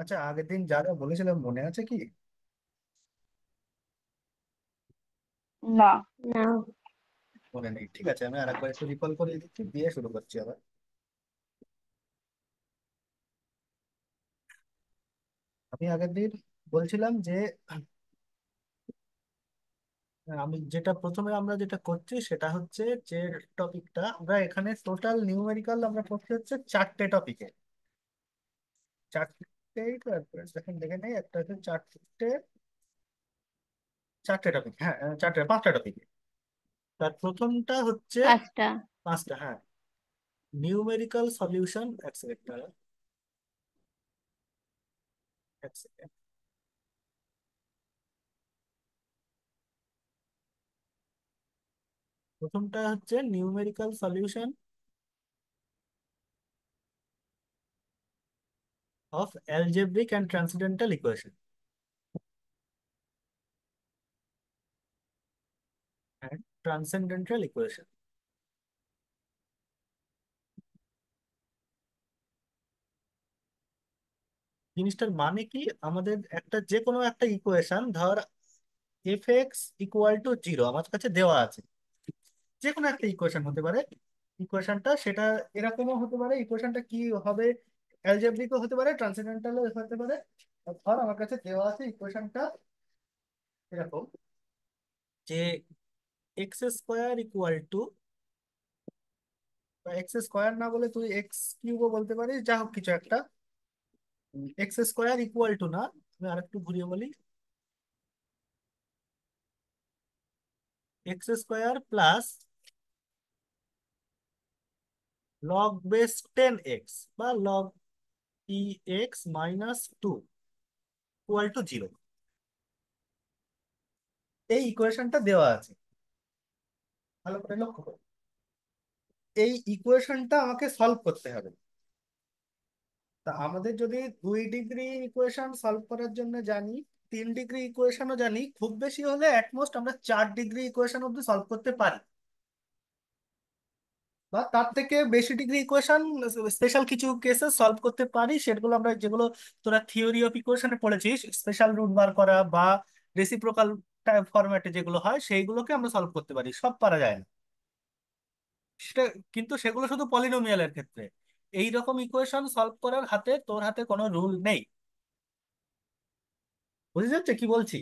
আচ্ছা আগের দিন যা যা বলেছিলাম মনে আছে কি না না মনে নেই ঠিক আছে আমি আর একবার একটু রিকল করে দিচ্ছি দিয়ে শুরু করছি আবার আমি আগের দিন বলছিলাম যে আমি যেটা প্রথমে আমরা যেটা করছি সেটা হচ্ছে যে টপিকটা আমরা এখানে টোটাল নিউমেরিক্যাল আমরা করছি হচ্ছে চারটে টপিকে চারটে কেইটা প্রজেক্ট দেখেন এইটা যেন 4 টি 4 টা টপিক হ্যাঁ 4 টা 5 টা টপিক তার প্রথমটা হচ্ছে 8 টা 5 টা হ্যাঁ নিউমেরিক্যাল সলিউশন এক্সক্টের প্রথমটা হচ্ছে numerical solution of algebraic and transcendental equation. And transcendental equation. জিনিসটার মানে কি আমাদের একটা যে কোনো একটা ইকুয়েশন ধর F x equal to zero আমার কাছে দেওয়া আছে যে কোনো একটা ইকুয়েশন হতে পারে ইকুয়েশনটা সেটা এরকমও হতে পারে ইকুয়েশনটা কি হবে অ্যালজেব্রিকও হতে পারে ট্রান্সেন্ডেন্টালও হতে পারে ধর আমার কাছে দেওয়া আছে ইকুয়েশনটা এরকম যে X square equal to X square না বলে তুই এক্স কিউবও বলতে পারিস যা হোক কিছু একটা এক্স স্কোয়ার ইকুয়াল টু না আমি আরেকটু ঘুরিয়ে বলি X square plus log base ten X বা log P X minus two equal to zero এই ইকুয়েশনটা দেওয়া আছে ভালো করে লক্ষ্য করো এই ইকুয়েশনটা আমাকে সলভ করতে হবে তা আমাদের যদি দুই ডিগ্রি ইকুয়েশন সলভ করার জন্য জানি তিন ডিগ্রি ইকুয়েশনও জানি খুব বেশি হলে অ্যাটমোস্ট আমরা চার ডিগ্রি ইকুয়েশন অব্দি সলভ করতে পারি বা তার থেকে বেশি ডিগ্রি ইকুয়েশন স্পেশাল কিছু কেসে সলভ করতে পারি সেগুলো আমরা যেগুলো তোরা থিওরি অফ ইকুয়েশনে পড়েছিস স্পেশাল রুট বার করা বা রেসিপ্রোকাল ফরম্যাটে যেগুলো হয় সেইগুলোকে আমরা সলভ করতে পারি সব পারা যায় না সেটা কিন্তু সেগুলো শুধু পলিনোমিয়ালের ক্ষেত্রে এই রকম ইকুয়েশন সলভ করার হাতে তোর হাতে কোনো রুল নেই বুঝে যাচ্ছে কি বলছি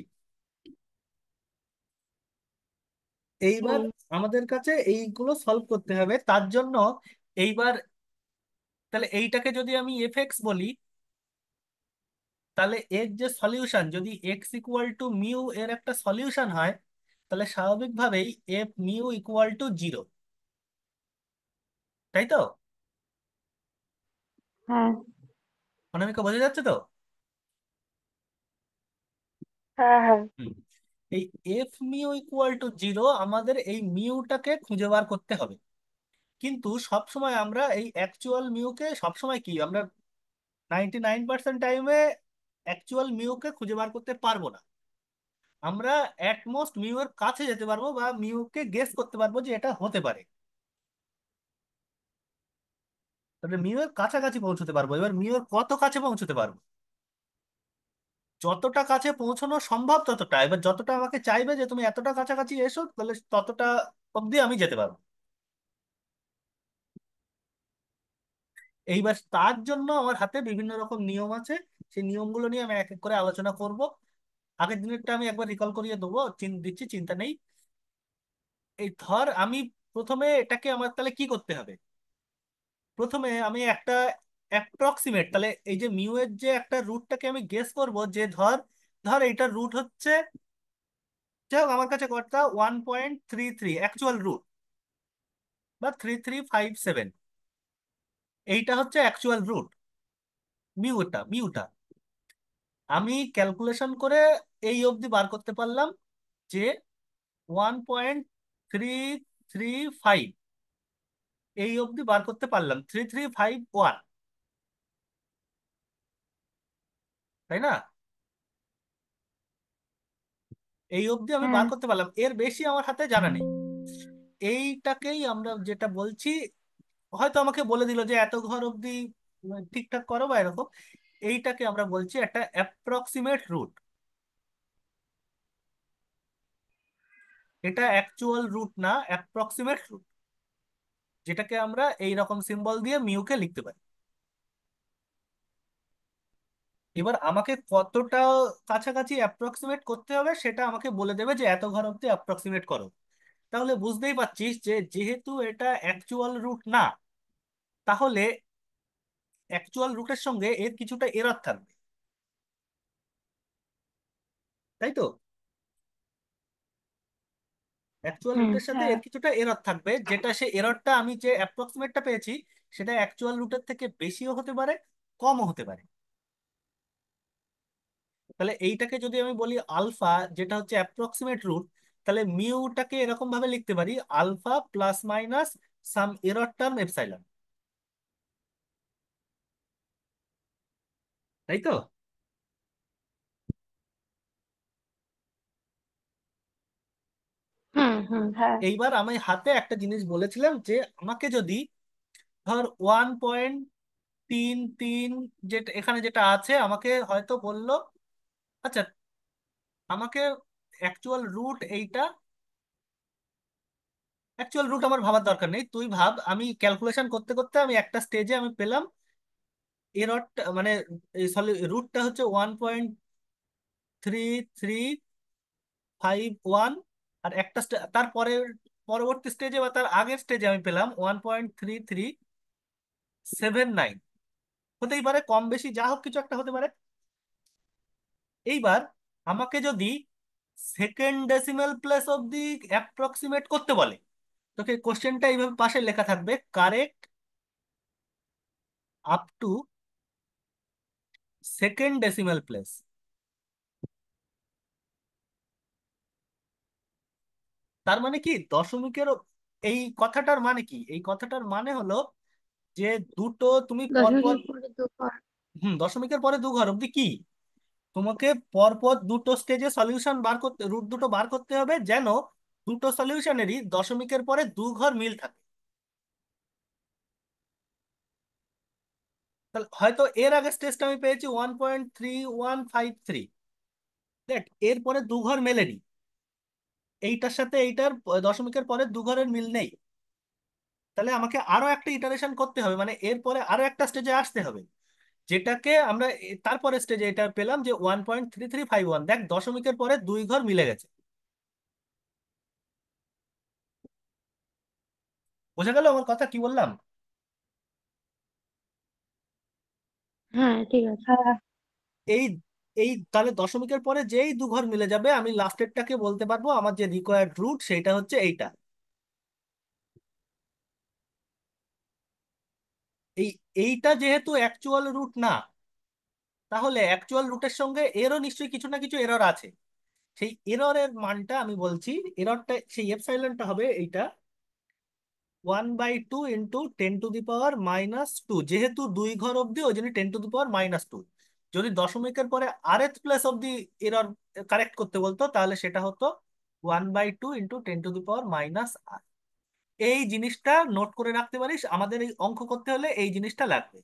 এইবার আমাদের কাছে এইগুলো সলভ করতে হবে তার জন্য এইবার তাহলে এইটাকে যদি আমি এফ এক্স বলি তাহলে এর যে সলিউশন যদি এক্স ইকুয়াল টু মিউ এর একটা সলিউশন হয় তাহলে স্বাভাবিকভাবেই F mu equal to zero তাই তো হ্যাঁ অনামিকা বোঝা যাচ্ছে তো হ্যাঁ হ্যাঁ এই F mu equal to zero আমাদের এই মিউটাকে খুঁজে বার করতে হবে কিন্তু সবসময় আমরা এই অ্যাকচুয়াল মিউকে সবসময় কি আমরা নাইনটি নাইন পার্সেন্ট টাইমে অ্যাকচুয়াল মিউকে খুঁজে বার করতে পারবো না আমরা অ্যাটমোস্ট মিউ এর কাছে যেতে পারবো বা মিউকে গেস করতে পারবো যে এটা হতে পারে তাহলে মিউ এর কাছাকাছি পৌঁছতে পারবো এবার মিউ এর কত কাছে পৌঁছতে পারবো যতটা কাছে পৌঁছানো সম্ভব ততটা এবার যতটা আমাকে চাইবে যে তুমি এতটা কাছাকাছি এসো তাহলে ততটা অবধি আমি যেতে পারবো এইবার তার জন্য আমার হাতে বিভিন্ন রকম নিয়ম আছে সেই নিয়মগুলো নিয়ে আমি এক এক করে আলোচনা করব আগের দিনেরটা আমি একবার রিকল করিয়ে দেবো দিচ্ছি চিন্তা নেই এই ধর আমি প্রথমে এটাকে আমার তাহলে কি করতে হবে প্রথমে আমি একটা অ্যাপ্রক্সিমেট তাহলে এই যে মিউ এর যে একটা রুটটাকে আমি গেস করব যে ধর ধর এইটার রুট হচ্ছে যাই হোক আমার কাছে কর্তা one point three three actual root বা থ্রি থ্রি ফাইভ সেভেন এইটা হচ্ছে অ্যাকচুয়াল রুট মিউটা মিউটা আমি ক্যালকুলেশন করে এই অবধি বার করতে পারলাম যে one point three three five এই অবধি বার করতে পারলাম থ্রি থ্রি ফাইভ ওয়ান তাই না এই অবধি আমি বার করতে পারলাম এর বেশি আমার হাতে জানা নেই এইটাকেই আমরা যেটা বলছি হয়তো আমাকে বলে দিল যে এত ঘর অবধি মানে ঠিকঠাক করো বা এরকম এইটাকে আমরা বলছি একটা অ্যাপ্রক্সিমেট রুট এটা অ্যাকচুয়াল রুট না অ্যাপ্রক্সিমেট রুট যেটাকে আমরা এই রকম সিম্বল দিয়ে মিউকে লিখতে পারি এবার আমাকে কতটা কাছাকাছি অ্যাপ্রক্সিমেট করতে হবে সেটা আমাকে বলে দেবে যে এত ঘর অব্দি অ্যাপ্রক্সিমেট করো তাহলে বুঝতেই পারছিস যে যেহেতু এটা অ্যাকচুয়াল রুট না তাহলে অ্যাকচুয়াল রুটের সঙ্গে এর কিছুটা এরার থাকবে তাই তো অ্যাকচুয়াল রুটের সাথে হ্যাঁ। এর কিছুটা এরর থাকবে যেটা সে এররটা আমি যে অ্যাপ্রক্সিমেটটা পেয়েছি সেটা অ্যাকচুয়াল রুটের থেকে বেশিও হতে পারে কমও হতে পারে তাহলে এইটাকে যদি আমি বলি আলফা যেটা হচ্ছে অ্যাপ্রক্সিমেট রুট তাহলে মিউটাকে এরকম ভাবে লিখতে পারি alpha plus minus some error term epsilon তাই তো হ্যাঁ। এইবার আমি হাতে একটা জিনিস বলেছিলাম যে আমাকে যদি ধর ওয়ান পয়েন্ট তিন তিন যেটা এখানে যেটা আছে আমাকে হয়তো বললো আচ্ছা আমাকে অ্যাকচুয়াল রুট এইটা অ্যাকচুয়াল রুট আমার ভাবার দরকার নেই তুই ভাব আমি ক্যালকুলেশন করতে করতে আমি একটা স্টেজে আমি পেলাম এর মানে সরি রুটটা হচ্ছে one point three three five one আর একটা তার পরের পরবর্তী স্টেজে বা তার আগের স্টেজে আমি পেলাম one point three three seven nine হতেই পারে কম বেশি যা হোক কিছু একটা হতে পারে এইবার আমাকে যদি সেকেন্ড ডেসিমেল প্লেস অবধি অ্যাপ্রক্সিমেট করতে বলে তোকে কোশ্চেনটা এইভাবে পাশে লেখা থাকবে correct up to second decimal place তার মানে কি দশমিকের এই কথাটার মানে কি এই কথাটার মানে হলো যে দুটো তুমি পরপর হুম দশমিকের পরে দু ঘর অব্দি কি তোমাকে পরপর দুটো স্টেজে সলিউশন বার করতে রুট দুটো বার করতে হবে যেন দুটো সলিউশনেরই দশমিকের পরে দু ঘর মিল থাকে হয়তো এর আগে স্টেজটা আমি পেয়েছি one point three one five three দেখ এরপরে দু ঘর মেলেনি এইটার সাথে এইটার দশমিকের পরে দু ঘরের মিল নেই তাহলে আমাকে আরো একটা ইটারেশন করতে হবে মানে এরপরে আরো একটা স্টেজে আসতে হবে যেটাকে আমরা তারপরে স্টেজে এটা পেলাম যে one point three three five one দেখ দশমিকের পরে দুই ঘর মিলে গেছে বোঝা গেল আমার কথা কি বললাম হ্যাঁ ঠিক আছে হ্যাঁ। এই এই তাহলে দশমিকের পরে যেই দু ঘর মিলে যাবে আমি লাস্টেরটাকে বলতে পারবো আমার যে রিকোয়ার্ড রুট সেটা হচ্ছে এইটা এই এইটা যেহেতু অ্যাকচুয়াল রুট না তাহলে অ্যাকচুয়াল রুটের সঙ্গে এরও নিশ্চয়ই কিছু না কিছু এরর আছে সেই এররের মানটা আমি বলছি এররটা সেই এপসাইলনটা হবে এইটা one by two into ten to the power minus two যেহেতু দুই ঘর অব্দি ওই জন্য ten to the power minus two যদি দশমিকের পরে আরেথ প্লেস অব্দি এরর কারেক্ট করতে বলতো তাহলে সেটা হতো one by two into ten to the power minus আর এই জিনিসটা নোট করে রাখতে পারিস আমাদের এই অঙ্ক করতে হলে এই জিনিসটা লাগবে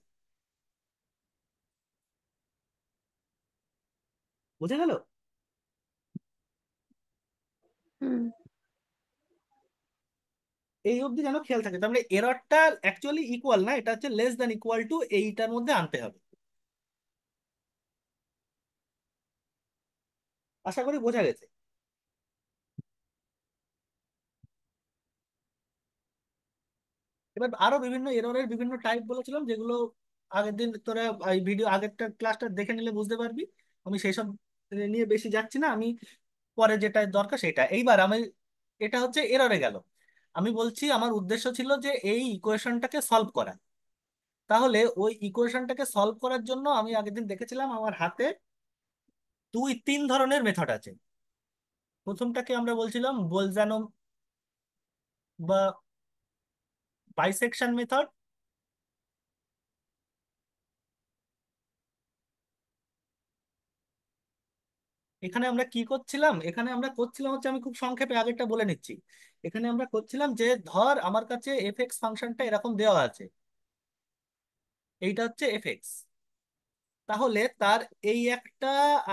বুঝে গেল এই অবধি যেন খেয়াল থাকে তার মানে এরটা অ্যাকচুয়ালি ইকুয়াল না এটা হচ্ছে লেস দ্যান ইকুয়াল টু এইটার মধ্যে আনতে হবে আশা করি বোঝা গেছে এবার আরো বিভিন্ন এররের বিভিন্ন টাইপ বলেছিলাম যেগুলো আগের দিন তোরা এই ভিডিও আগেরটা ক্লাসটা দেখে নিলে বুঝতে পারবি আমি সেই সব নিয়ে বেশি যাচ্ছি না আমি পরে যেটা দরকার সেটা এইবার আমি এটা হচ্ছে এররে গেল আমি বলছি আমার উদ্দেশ্য ছিল যে এই ইকুয়েশনটাকে সলভ করা তাহলে ওই ইকুয়েশনটাকে সলভ করার জন্য আমি আগের দিন দেখেছিলাম আমার হাতে দুই তিন ধরনের মেথড আছে প্রথমটাকে আমরা বলছিলাম বোলজানো বা bisection method এখানে আমরা কি করছিলাম এখানে আমরা করছিলাম হচ্ছে আমি খুব সংক্ষেপে আগেরটা বলে নিচ্ছি এখানে আমরা করছিলাম যে ধর আমার কাছে এফ এক্স ফাংশনটা এরকম দেওয়া আছে এইটা হচ্ছে এফ এক্স তাহলে তার এই একটা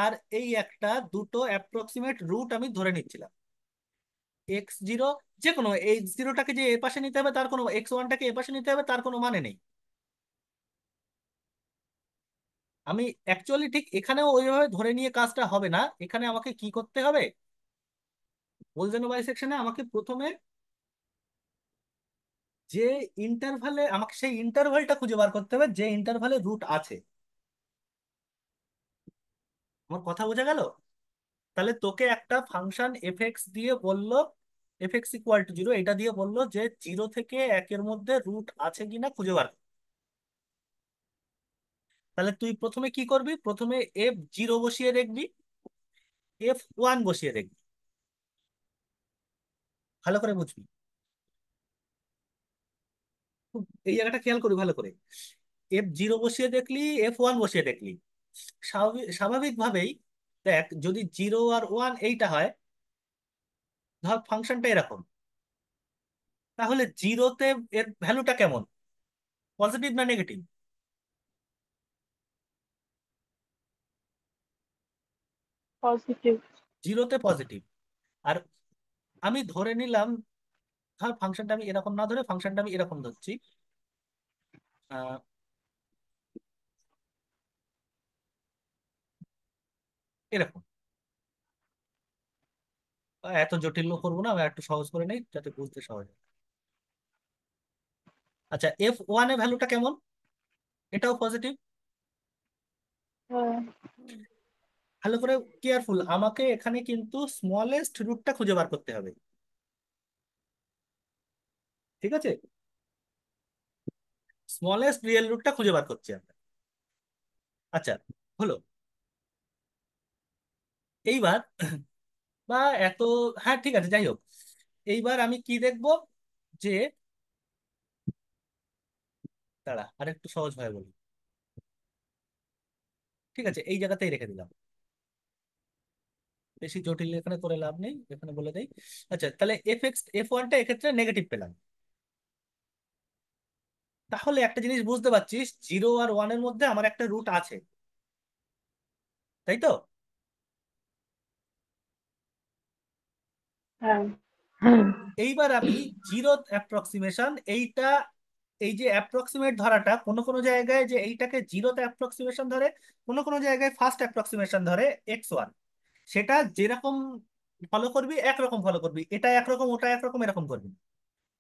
আর এই একটা দুটো অ্যাপ্রক্সিমেট রুট আমি ধরে নিচ্ছিলাম এক্স জিরো যে কোনো এই জিরোটাকে যে এ পাশে নিতে হবে তার কোনো এক্স ওয়ানটাকে এ পাশে নিতে হবে তার কোনো মানে নেই আমি অ্যাকচুয়ালি ঠিক এখানেও ওইভাবে ধরে নিয়ে কাজটা হবে না এখানে আমাকে কি করতে হবে আমাকে প্রথমে যে ইন্টারভালে আমাকে সেই ইন্টারভালটা খুঁজে বার করতে হবে যে ইন্টারভালে রুট আছে আমার কথা বোঝা গেল তাহলে তোকে একটা ফাংশন এফ দিয়ে বলল F x equal to zero এটা দিয়ে বললো যে জিরো থেকে একের মধ্যে রুট আছে কিনা খুঁজে বার তাহলে তুই প্রথমে কি করবি প্রথমে এফ জিরো বসিয়ে দেখবি এফ ওয়ান বসিয়ে দেখবি ভালো করে বুঝবি এই জায়গাটা খেয়াল করি ভালো করে এফ জিরো বসিয়ে দেখলি এফ ওয়ান বসিয়ে দেখলি স্বাভাবিক স্বাভাবিকভাবেই দেখ যদি জিরো আর ওয়ান এইটা হয় ধর ফাংশনটা এরকম তাহলে জিরোতে এর ভ্যালুটা কেমন পজিটিভ না নেগেটিভ জিরোতে পজিটিভ আর আমি ধরে নিলাম ধর ফাংশনটা আমি এরকম না ধরে ফাংশনটা আমি এরকম ধরছি এরকম এত জটিল করবো না আমি একটু সহজ করে নেই যাতে বুঝতে সহজ হয় আচ্ছা এফ ওয়ান এর ভ্যালুটা কেমন এটাও পজিটিভ হ্যাঁ। ভালো করে কেয়ারফুল আমাকে এখানে কিন্তু স্মলেস্ট রুটটা খুঁজে বার করতে হবে ঠিক আছে স্মলেস্ট রিয়েল রুটটা খুঁজে বার করছি আমরা আচ্ছা হলো এইবার বা এত হ্যাঁ ঠিক আছে যাই হোক এইবার আমি কি দেখব যে দাঁড়া আর একটু সহজ ভাবে বলি ঠিক আছে এই জায়গাতেই রেখে দিলাম বেশি জটিল এখানে করে লাভ নেই এখানে বলে দেই আচ্ছা তাহলে এফ এক্স এফ ওয়ানটা এক্ষেত্রে নেগেটিভ পেলাম তাহলে একটা জিনিস বুঝতে পারছিস জিরো আর ওয়ানের মধ্যে আমার একটা রুট আছে তাই তো হ্যাঁ। এইবার আপনি জিরো অ্যাপ্রক্সিমেশন এইটা এই যে অ্যাপ্রক্সিমেট ধরাটা কোনো কোনো জায়গায় যে এইটাকে জিরোতে অ্যাপ্রক্সিমেশন ধরে কোনো কোনো জায়গায় ফার্স্ট অ্যাপ্রক্সিমেশন ধরে এক্স ওয়ান সেটা যেরকম ফলো করবি একরকম ফলো করবি এটা একরকম ওটা একরকম এরকম করবি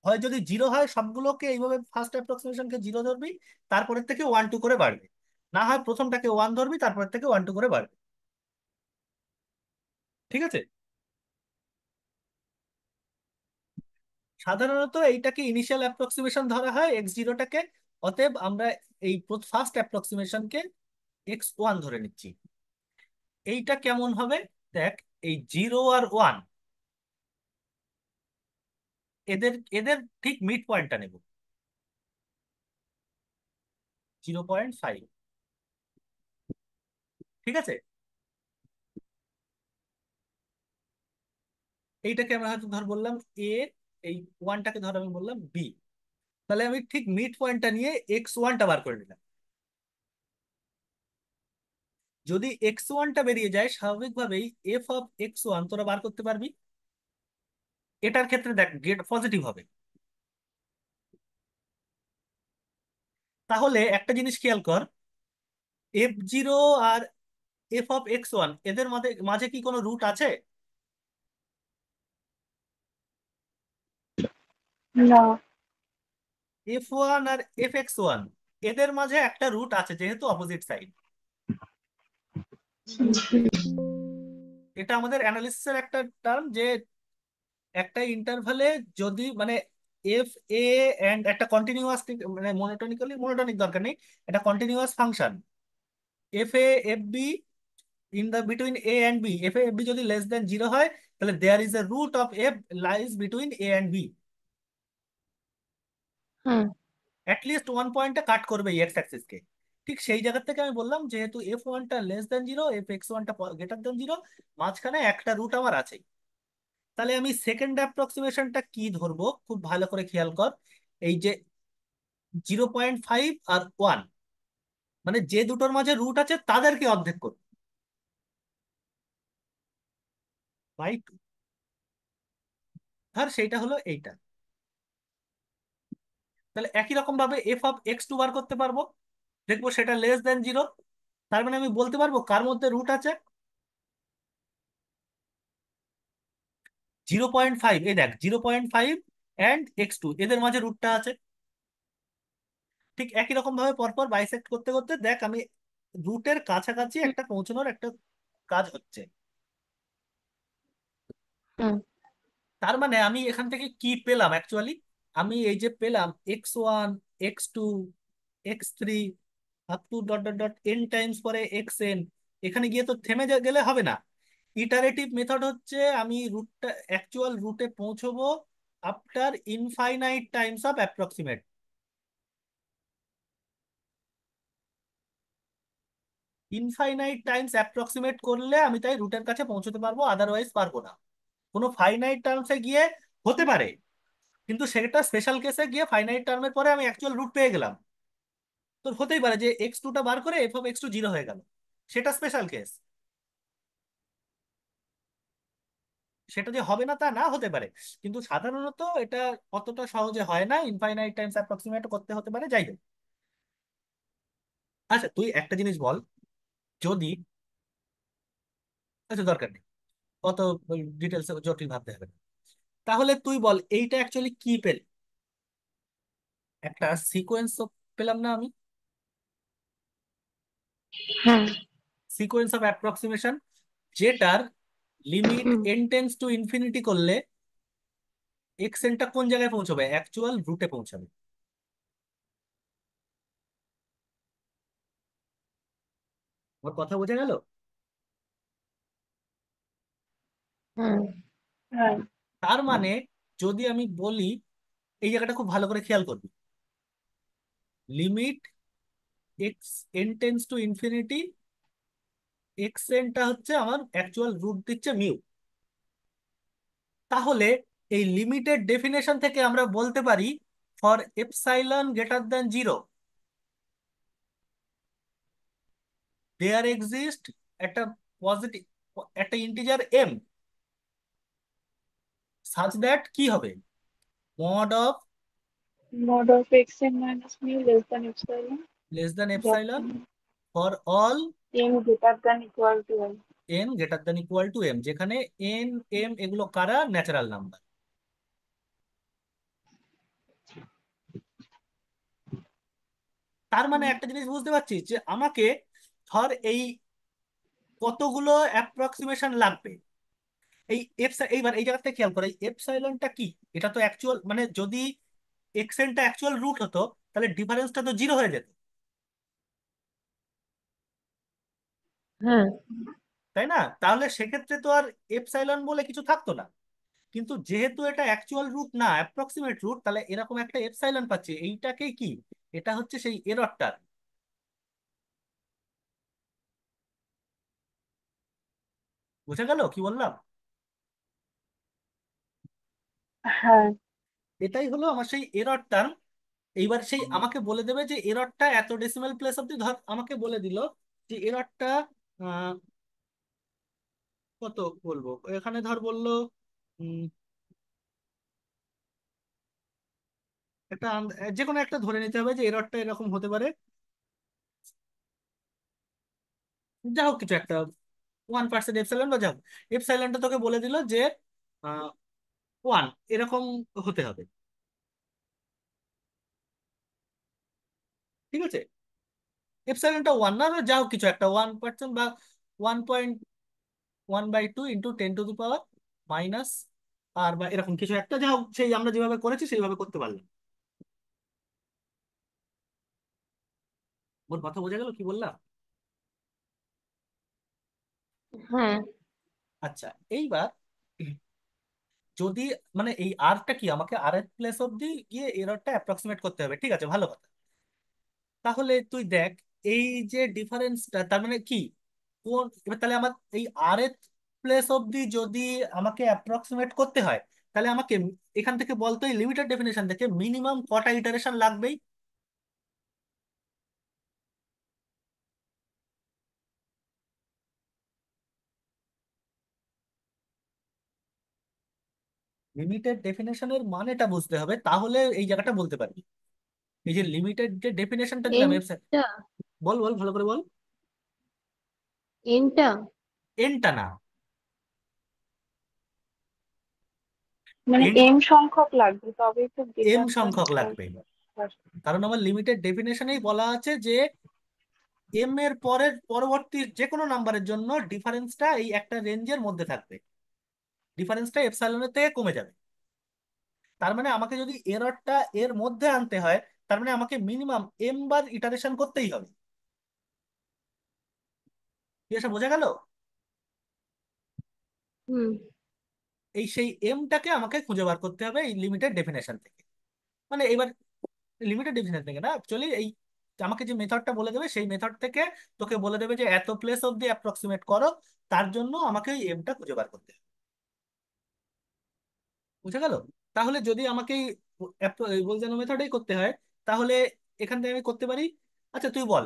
হয় যদি জিরো হয় সবগুলোকে এইভাবে ফার্স্ট অ্যাপ্রক্সিমেশনকে জিরো ধরবি তারপরের থেকে ওয়ান টু করে বাড়বে না হয় প্রথমটাকে ওয়ান ধরবি তারপর থেকে ওয়ান টু করে বাড়বে ঠিক আছে সাধারণত এইটাকে ইনিশিয়াল অ্যাপ্রক্সিমেশন ধরা হয় এক্স জিরোটাকে অতএব আমরা এই ফার্স্ট অ্যাপ্রক্সিমেশনকে এক্স ওয়ান ধরে নিচ্ছি এইটা কেমন হবে দেখ এই জিরো আর ওয়ান এদের এদের ঠিক মিড পয়েন্টটা নেব জিরো পয়েন্ট ফাইভ ঠিক আছে এইটাকে আমরা হয়তো ধর বললাম এ এই ওয়ানটাকে ধরো আমি বললাম বি তাহলে আমি ঠিক মিড পয়েন্টটা নিয়ে এক্স ওয়ানটা বার করে নিলাম যদি এক্স ওয়ানটা বেরিয়ে যায় স্বাভাবিকভাবেই এফ অফ এক্স ওয়ান তোরা বার করতে পারবি এটার ক্ষেত্রে দেখ গেট পজিটিভ হবে তাহলে একটা জিনিস খেয়াল কর এফ জিরো আর এফ অফ এক্স ওয়ান এদের মাঝে মাঝে কি কোনো রুট আছে না এফ ওয়ান আর এফ এক্স ওয়ান এদের মাঝে একটা রুট আছে যেহেতু অপোজিট সাইড এটা আমাদের অ্যানালিসিসের একটা টার্ম যে একটা ইন্টারভ্যালে যদি মানে এফ এ এন্ড একটা কন্টিনিউয়াস মানে মনোটনিক্যালি মনোটনিক দরকার নেই এটা continuous function F A F B in the between A and B F A F B যদি লেস দেন জিরো হয় তাহলে there is a root of F lies between A and B at least one পয়েন্টটা cut করবে x অ্যাক্সিসকে ঠিক সেই জায়গার থেকে আমি বললাম যেহেতু এফ ওয়ানটা less than zero F X ওয়ানটা গ্রেটার দেন জিরো মাঝখানে একটা রুট আমার আছেই তাহলে আমি সেকেন্ড অ্যাপ্রক্সিমেশনটা কি ধরবো খুব ভালো করে খেয়াল কর এই যে জিরো পয়েন্ট ফাইভ আর ওয়ান মানে যে দুটোর মাঝে রুট আছে তাদেরকে অর্ধেক করব বাই টু আর সেইটা হলো এইটা তাহলে একই রকম ভাবে এফ অফ এক্স টু বার করতে পারবো দেখবো সেটা লেস দেন জিরো তার মানে আমি বলতে পারবো কার মধ্যে রুট আছে জিরো পয়েন্ট ফাইভ এই দেখ zero point five and x two এদের মাঝে রুটটা আছে ঠিক একই রকম ভাবে পরপর বাইসেক্ট করতে করতে দেখ আমি রুটের কাছাকাছি একটা পৌঁছানোর একটা কাজ হচ্ছে তার মানে আমি এখান থেকে কি পেলাম অ্যাকচুয়ালি আমি এই যে পেলাম x one x two x three up to dot dot dot n times পরে এক্স এন এখানে গিয়ে তো থেমে গেলে হবে না ইটারেটিভ মেথড হচ্ছে আমি রুটটা অ্যাকচুয়াল রুটে পৌঁছবো after infinite times of approximate infinite times approximate করলে আমি তাই রুটের কাছে পৌঁছতে পারবো আদারওয়াইজ পারবো না কোনো ফাইনাইট টাইমসে গিয়ে হতে পারে কিন্তু সেটা স্পেশাল কেসে গিয়ে ফাইনাইট টার্মের পরে আমি অ্যাকচুয়াল রুট পেয়ে গেলাম তো হতেই পারে যে এক্স টুটা বার করে f of x two zero হয়ে গেল সেটা স্পেশাল কেস সেটা যে হবে না তা না হতে পারে কিন্তু সাধারণত এটা অতটা সহজে হয় না ইনফাইনাইট টাইমস অ্যাপ্রক্সিমেট করতে হতে পারে যাই হোক আচ্ছা তুই একটা জিনিস বল যদি আচ্ছা দরকার নেই অত ডিটেলস জটিল ভাবতে হবে না তাহলে তুই বল এইটা অ্যাকচুয়ালি কি পেল একটা সিকোয়েন্স পেলাম না আমি সিকোয়েন্স অফ অ্যাপ্রক্সিমেশন যেটার লিমিট এন্টেন্স টু ইনফিনিটি করলে এক্সেনটা কোন জায়গায় পৌঁছবে অ্যাকচুয়াল রুটে পৌঁছাবে ওর কথা বোঝা গেল হ্যাঁ হ্যাঁ তার মানে যদি আমি বলি এই জায়গাটা খুব ভালো করে খেয়াল করবি limit x n tends to infinity x এনটা হচ্ছে আমার অ্যাকচুয়াল রুট দিচ্ছে মিউ তাহলে এই লিমিটেড ডেফিনেশন থেকে আমরা বলতে পারি for epsilon greater than zero there exist একটা পজিটিভ একটা ইন্টিজার এম সাজ দ্যাট কি হবে mod of mod of less than for all n greater than equal n greater than equal to m যেখানে n m এগুলো কারা natural number তার মানে একটা জিনিস বুঝতে পারছি যে আমাকে ধর এই কতগুলো অ্যাপ্রক্সিমেশন লাগবে এই এইবার এই জায়গাটা খেয়াল করে এপসাইলনটা কি এটা তো অ্যাকচুয়াল মানে যদি এক্সেনটা অ্যাকচুয়াল রুট হতো তাহলে ডিফারেন্সটা তো জিরো হয়ে যেত হ্যাঁ তাই না তাহলে সেক্ষেত্রে তো আর এপসাইলন বলে কিছু থাকতো না কিন্তু যেহেতু এটা অ্যাকচুয়াল রুট না অ্যাপ্রক্সিমেট রুট তাহলে এরকম একটা এপসাইলন পাচ্ছে এইটাকেই কি এটা হচ্ছে সেই এররটা বুঝে গেল কি বললাম হ্যাঁ এটাই হলো আমার সেই এরর টার্ম এইবার সেই আমাকে বলে দেবে যে এররটা এত ডেসিমাল প্লেস অব্দি ধর আমাকে বলে দিল যে এররটা কত বলবো এখানে ধর বললো একটা যে কোনো একটা ধরে নিতে হবে যে এররটা এরকম হতে পারে যা হোক কিছু একটা ওয়ান পার্সেন্ট এপসাইলন বা যা হোক এপসাইলনটা তোকে বলে দিল যে ওয়ান এরকম হতে হবে ঠিক আছে এপসাইলনটা ওয়ান না যাও কিছু একটা ওয়ান পার্সেন্ট বা one point one by two into ten to the power minus আর বা এরকম কিছু একটা যা সেই আমরা যেভাবে করেছি সেইভাবে করতে পারলাম ওর কথা বোঝা গেল কি বললাম হ্যাঁ আচ্ছা এইবার যদি মানে এই আরটা কি আমাকে আর এর প্লেস অব্দি গিয়ে এররটা অ্যাপ্রক্সিমেট করতে হবে ঠিক আছে ভালো কথা তাহলে তুই দেখ এই যে ডিফারেন্সটা তার মানে কি কোন এবার তাহলে আমার এই আর এর প্লেস অবধি যদি আমাকে অ্যাপ্রক্সিমেট করতে হয় তাহলে আমাকে এখান থেকে বলতো এই লিমিটেড ডেফিনেশন থেকে মিনিমাম কটা ইটারেশন লাগবেই লিমিটেড ডেফিনেশনের মানেটা বুঝতে হবে তাহলে এই জায়গাটা বলতে পারবি এই যে লিমিটেড যে ডেফিনেশনটা দিলাম ওয়েবসাইট এনটা বল বল ভালো করে বল এনটা এনটা না মানে এম সংখ্যক লাগবে তবে একটু এম সংখ্যক লাগবে কারণ আমার লিমিটেড ডেফিনেশনেই বলা আছে যে এম এর পরের পরবর্তী যে কোনো নাম্বারের জন্য ডিফারেন্সটা এই একটা রেঞ্জের মধ্যে থাকবে ডিফারেন্সটা এফসাইলনের থেকে কমে যাবে তার মানে আমাকে যদি এররটা এর মধ্যে আনতে হয় তার মানে আমাকে মিনিমাম এম বার ইটারেশন করতেই হবে এসে বোঝা গেল এই সেই এমটাকে আমাকে খুঁজে বার করতে হবে এই লিমিটেড ডেফিনেশন থেকে মানে এবার লিমিটেড ডেফিনেশন থেকে না অ্যাকচুয়ালি এই আমাকে যে মেথডটা বলে দেবে সেই মেথড থেকে তোকে বলে দেবে যে এত প্লেস অব্দি অ্যাপ্রক্সিমেট করো তার জন্য আমাকে ওই এমটা খুঁজে বার করতে হবে বুঝে গেল তাহলে যদি আমাকে মেথডেই করতে হয় তাহলে এখান থেকে আমি করতে পারি আচ্ছা তুই বল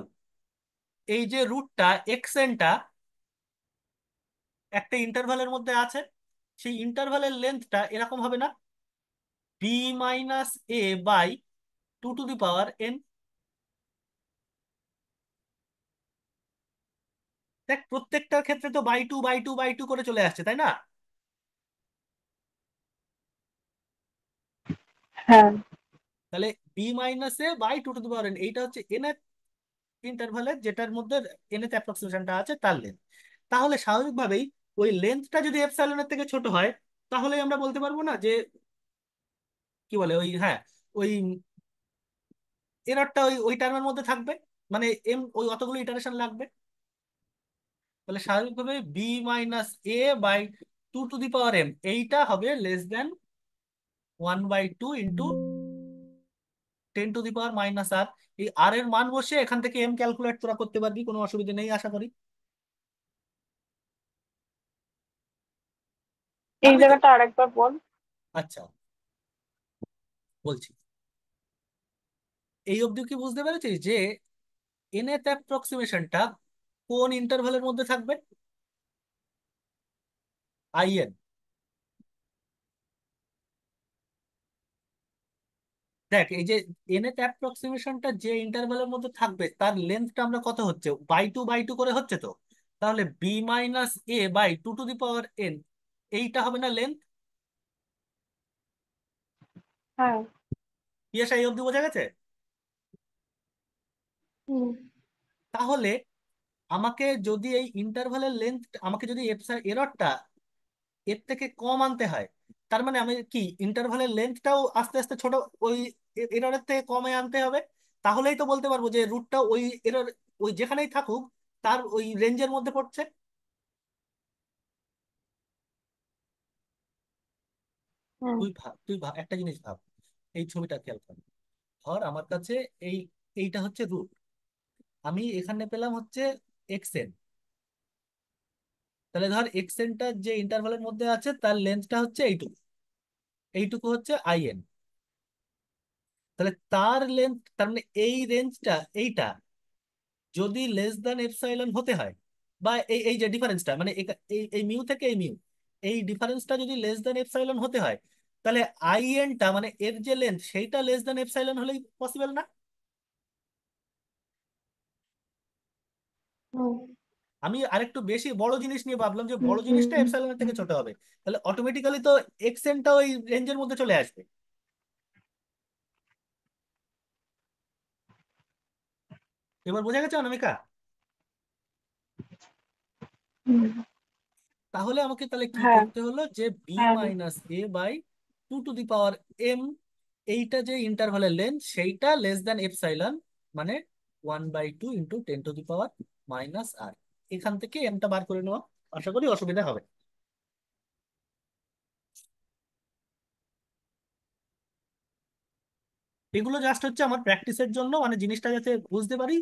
এই যে রুটটা এক্সেনটা একটা ইন্টারভালের মধ্যে আছে সেই ইন্টারভালের লেন্থটা এরকম হবে না b minus a by two two the power n দেখ প্রত্যেকটার ক্ষেত্রে তো by two by two by two করে চলে আসছে তাই না হ্যাঁ তাহলে b minus a by two two the power n এইটা হচ্ছে এন এর ইন্টারভালে যেটার মধ্যে এন এর অ্যাপ্রক্সিমেশনটা আছে তার লেন্থ তাহলে স্বাভাবিকভাবেই ওই লেন্থটা যদি এর থেকে ছোট হয় তাহলে আমরা বলতে পারবো না যে কি বলে ওই হ্যাঁ ওই এররটা ওই ওই টার্মের মধ্যে থাকবে মানে এম ওই অতগুলো ইটারেশন লাগবে তাহলে স্বাভাবিকভাবে b minus a by two two the power m এইটা হবে less than one by two into ten to the power minus আর এই আর এর মান বসে এখান থেকে এম ক্যালকুলেট তোরা করতে পারবি কোনো অসুবিধা নেই আশা করি এই আচ্ছা। কি বুঝতে পেরেছিস যে কোন ইন্টারভেলের মধ্যে থাকবে আইএন দেখ এই যে এনএথ অ্যাপ্রক্সিমেশনটা যে ইন্টারভ্যালের মধ্যে থাকবে তার লেন্থটা আমরা কত হচ্ছে বাই টু বাই টু করে হচ্ছে তো তাহলে b minus a by two two the power n এইটা হবে না লেন্থ হ্যাঁ ইয়েস এই অবধি বোঝা গেছে তাহলে আমাকে যদি এই ইন্টারভ্যালের লেন্থ আমাকে যদি এররটা এর থেকে কম আনতে হয় তার মানে আমি কি ইন্টারভালের লেন্থটাও আস্তে আস্তে ছোট ওই এররের থেকে কমে আনতে হবে তাহলেই তো বলতে পারবো যে রুটটা ওই এরর ওই যেখানেই থাকুক তার ওই রেঞ্জের মধ্যে পড়ছে তুই ভাব তুই ভাব একটা জিনিস ভাব এই ছবিটা খেয়াল কর ধর আমার কাছে এই এইটা হচ্ছে রুট আমি এখানে পেলাম হচ্ছে এক্সেন তাহলে ধর এক্সেনটা যে ইন্টারভালের মধ্যে আছে তার লেন্থটা হচ্ছে এইটুকু এইটুকু হচ্ছে আইএন তাহলে তার লেন্থ তার মানে এই রেঞ্জটা এইটা যদি লেস দ্যান এফসাইলন হতে হয় বা এই এই যে ডিফারেন্সটা মানে এই এই মিউ থেকে এই মিউ এই ডিফারেন্সটা যদি লেস দ্যান এফসাইলন হতে হয় তাহলে আই এনটা মানে এর যে লেন্থ সেইটা লেস দ্যান এফসাইলন হলেই পসিবল না আমি আরেকটু বেশি বড় জিনিস নিয়ে ভাবলাম যে বড় জিনিসটা এপসাইলন থেকে ছোট হবে তাহলে অটোমেটিক্যালি তো এক্সেনটা ওই রেঞ্জের মধ্যে চলে আসবে এবার বোঝা গেছে অনামিকা তাহলে আমাকে তাহলে কি হ্যাঁ। করতে হলো যে b minus a by two two the power m এইটা যে ইন্টারভালের লেন্থ সেইটা লেস দ্যান এপসাইলন মানে one by two into ten to the power minus r এখান থেকে এমটা বার করে নেওয়া আশা করি অসুবিধা হবে এগুলো জাস্ট হচ্ছে আমার প্র্যাকটিসের জন্য মানে জিনিসটা যাতে বুঝতে পারি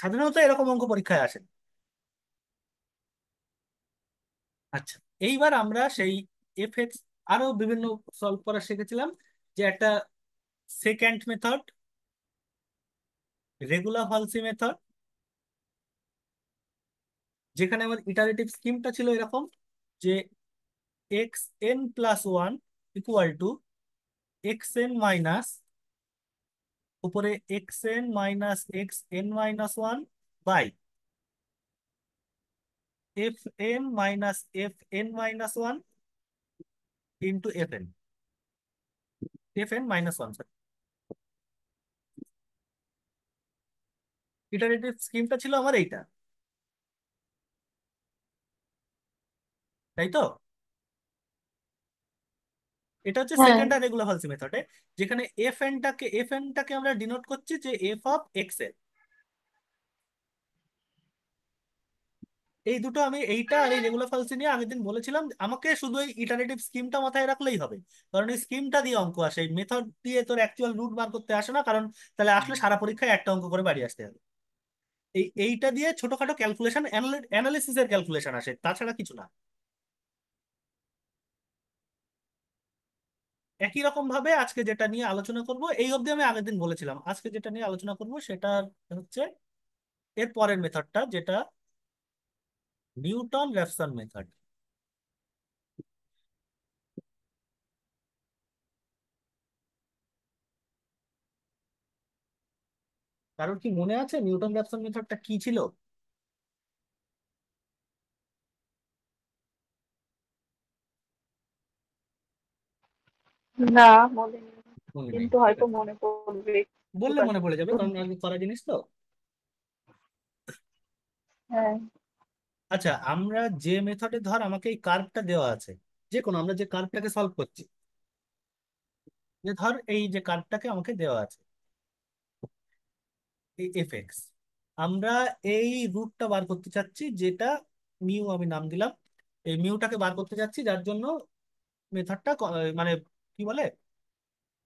সাধারণত এরকম অঙ্ক পরীক্ষায় আসে আচ্ছা এইবার আমরা সেই এফ এক্স আরো বিভিন্ন সলভ করা শিখেছিলাম যে একটা second method regular falsi method যেখানে আমার ইটারেটিভ স্কিমটা ছিল এরকম যে x n plus one equal to x n minus উপরে x n minus x n minus one by f n minus f n minus one into f n f n minus one sorry iterative স্কিমটা ছিল আমার এইটা তাই তো এটা হচ্ছে second আর regular falsi মেথডে যেখানে এফ এন টাকে এফ এন টাকে আমরা ডিনোট করছি যে এফ অফ এক্স এল এই দুটো আমি এইটা আর এই রেগুলার ফলসি নিয়ে আগের দিন বলেছিলাম আমাকে শুধু এই ইটারেটিভ স্কিমটা মাথায় রাখলেই হবে কারণ এই স্কিমটা দিয়ে অঙ্ক আসে এই মেথড দিয়ে তোর অ্যাকচুয়াল রুট বার করতে আসে না কারণ তাহলে আসলে সারা পরীক্ষায় একটা অঙ্ক করে বাড়ি আসতে হবে এই এইটা দিয়ে ছোটখাটো ক্যালকুলেশন অ্যানালিসিসের ক্যালকুলেশন আসে তাছাড়া কিছু না একই রকম ভাবে আজকে যেটা নিয়ে আলোচনা করব এই অবধি আমি আগের দিন বলেছিলাম আজকে যেটা নিয়ে আলোচনা করব সেটা হচ্ছে এর পরের মেথডটা যেটা নিউটন র্যাপসন মেথড কারোর কি মনে আছে নিউটন র্যাপসন মেথডটা কি ছিল না মনে কিন্তু হয়তো মনে পড়বে বললে মনে পড়ে যাবে কারণ করা জিনিস তো হ্যাঁ আচ্ছা আমরা যে মেথডে ধর আমাকে এই কার্ভটা দেওয়া আছে যে কোনো আমরা যে কার্ভটাকে সলভ করছি যে ধর এই যে কার্ভটাকে আমাকে দেওয়া আছে এই এফ এক্স আমরা এই রুটটা বার করতে চাচ্ছি যেটা মিউ আমি নাম দিলাম এই মিউটাকে বার করতে চাচ্ছি যার জন্য মেথডটা মানে কি বলে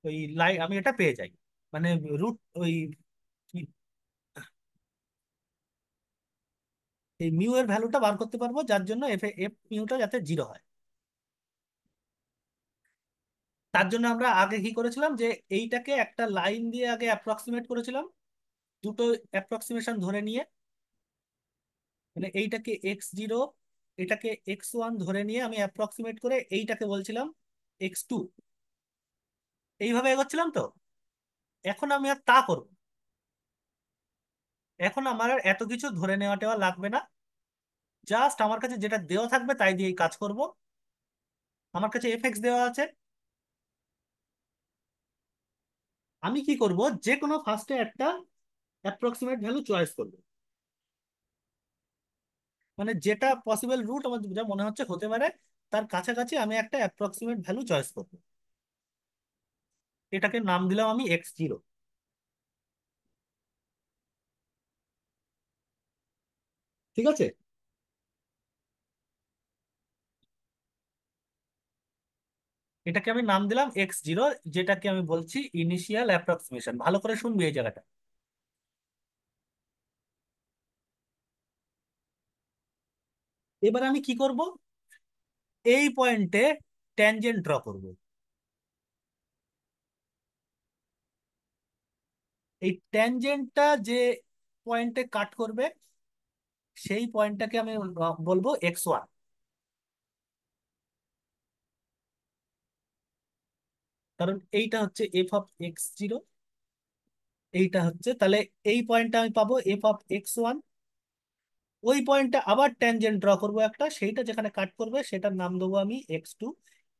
ওই লাই আমি এটা পেয়ে যাই মানে রুট ওই এই মিউ এর ভ্যালুটা বার করতে পারবো যার জন্য এফ এফ মিউটা যাতে জিরো হয় তার জন্য আমরা আগে কি করেছিলাম যে এইটাকে একটা লাইন দিয়ে আগে অ্যাপ্রক্সিমেট করেছিলাম দুটো অ্যাপ্রক্সিমেশন ধরে নিয়ে মানে এইটাকে এক্স জিরো এটাকে এক্স ওয়ান ধরে নিয়ে আমি অ্যাপ্রক্সিমেট করে এইটাকে বলছিলাম এক্স টু এইভাবে এগোচ্ছিলাম তো এখন আমি আর তা করব এখন আমার আর এত কিছু ধরে নেওয়া টেওয়া লাগবে না জাস্ট আমার কাছে যেটা দেওয়া থাকবে তাই দিয়ে কাজ করব আমার কাছে এফেক্স দেওয়া আছে আমি কি করব যে কোনো ফার্স্টে একটা অ্যাপ্রক্সিমেট ভ্যালু চয়েস করব মানে যেটা পসিবল রুট আমার যা মনে হচ্ছে হতে পারে তার কাছাকাছি আমি একটা অ্যাপ্রক্সিমেট ভ্যালু চয়েস করবো এটাকে নাম দিলাম আমি এক্স জিরো ঠিক আছে এটাকে আমি নাম দিলাম এক্স জিরো যেটাকে আমি বলছি ইনিশিয়াল অ্যাপ্রক্সিমেশন ভালো করে শুনবি এই জায়গাটা এবার আমি কি করব এই পয়েন্টে ট্যানজেন্ট ড্র করবো এই ট্যানজেন্টটা যে পয়েন্টে কাট করবে সেই পয়েন্টটাকে আমি বলবো এক্স ওয়ান কারণ এইটা হচ্ছে এফ অফ এক্স জিরো এইটা হচ্ছে তাহলে এই পয়েন্টটা আমি পাবো এফ অফ এক্স ওয়ান ওই পয়েন্টটা আবার ট্যানজেন্ট ড্র করবো একটা সেইটা যেখানে কাট করবে সেটার নাম দেবো আমি এক্স টু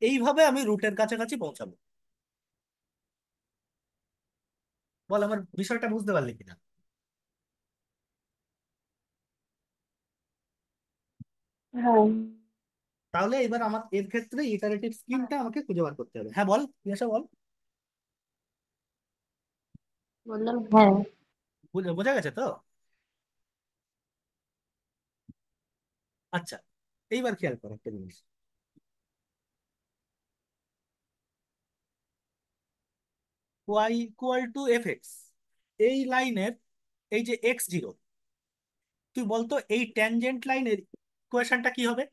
এইভাবে আমি রুটের কাছাকাছি পৌঁছাবো বল আমার বিষয়টা বুঝতে পারলি কিনা হ্যাঁ তাহলে এবার আমার এর ক্ষেত্রে ইটারেটিভ স্কিমটা হ্যাঁ। আমাকে খুঁজে বার করতে হবে হ্যাঁ বল আসা বল বললাম হ্যাঁ বুঝে- বোঝা গেছে তো আচ্ছা এইবার খেয়াল করো একটা জিনিস y equal to f x এই লাইনের এই যে এক্স জিরো তুই বলতো এই ট্যানজেন্ট লাইনের ইকুয়েশনটা কি হবে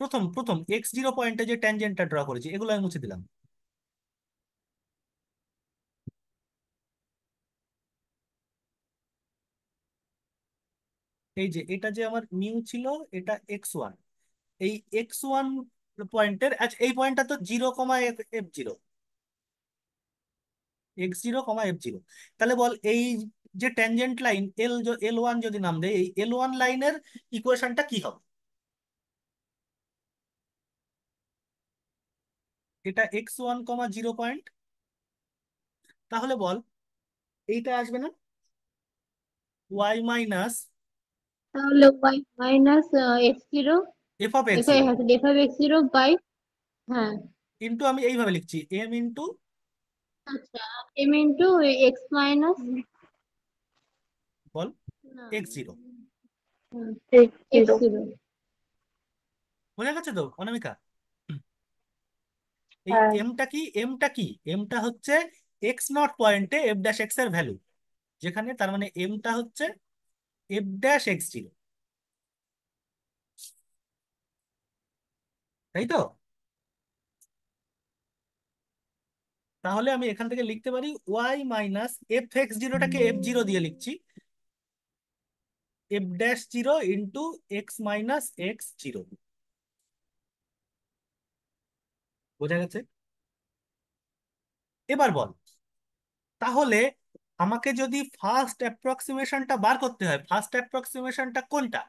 প্রথম প্রথম এক্স জিরো পয়েন্টে যে ট্যানজেন্টটা ড্র করেছি এগুলো আমি মুছে দিলাম এই যে এটা যে আমার মিউ ছিল এটা এক্স ওয়ান এই এক্স ওয়ান পয়েন্টের আচ্ছা এই পয়েন্টটা তো zero comma f zero x zero comma f zero তাহলে বল এই যে tangent line l l one যদি নাম দেয় এই এল ওয়ান লাইনের ইকুয়েশনটা কি হবে এটা x one comma zero point তাহলে বল এইটা আসবে না ওয়াই মাইনাস তাহলে y minus x zero f of x f of x zero by হ্যাঁ ইন্টু আমি এইভাবে লিখছি এম ইন্টু আচ্ছা, m into x minus বল x0 x0 গেছে তো অনামিকা এই হ্যাঁ। কি এমটা কি হচ্ছে এক্স নট পয়েন্টে এফ ড্যাশ এক্স এর ভ্যালু যেখানে তার মানে এমটা হচ্ছে এফ ড্যাশ এক্স জিরো তাই তো তাহলে আমি এখান থেকে লিখতে পারি ওয়াই মাইনাস এফ এক্স জিরোটাকে এফ জিরো দিয়ে লিখছি f dash zero into x minus x zero বোঝা গেছে এবার বল তাহলে আমাকে যদি ফার্স্ট অ্যাপ্রক্সিমেশনটা বার করতে হয় ফার্স্ট অ্যাপ্রক্সিমেশনটা কোনটা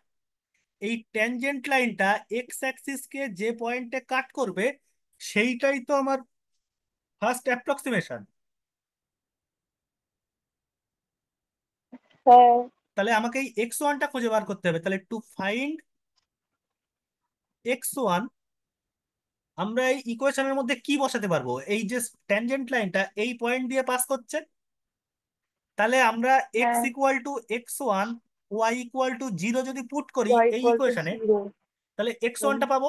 এই ট্যানজেন্ট লাইনটা এক্স অ্যাক্সিসকে যে পয়েন্টে কাট করবে সেইটাই তো আমার ফার্স্ট অ্যাপ্রক্সিমেশন তাহলে আমাকে এই এক্স ওয়ানটা খুঁজে বার করতে হবে তাহলে টু ফাইন্ড এক্স ওয়ান আমরা এই ইকুয়েশনের মধ্যে কি বসাতে পারবো এই যে ট্যানজেন্ট লাইনটা এই পয়েন্ট দিয়ে পাস করছে তাহলে আমরা x equal to x one y equal to zero যদি পুট করি এই ইকুয়েশনে তাহলে এক্স ওয়ানটা পাবো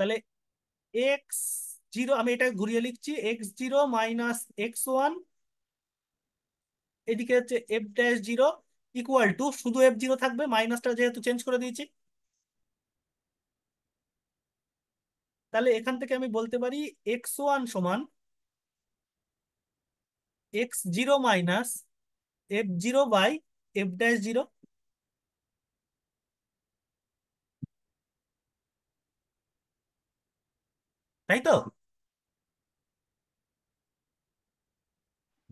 তাহলে এক্স জিরো আমি এটা ঘুরিয়ে লিখছি x zero minus x one এদিকে হচ্ছে f dash zero equal to শুধু এফ জিরো থাকবে মাইনাসটা যেহেতু চেঞ্জ করে দিয়েছি তাহলে এখান থেকে আমি বলতে পারি এক্স ওয়ান সমান x zero minus f zero by f dash zero তাই তো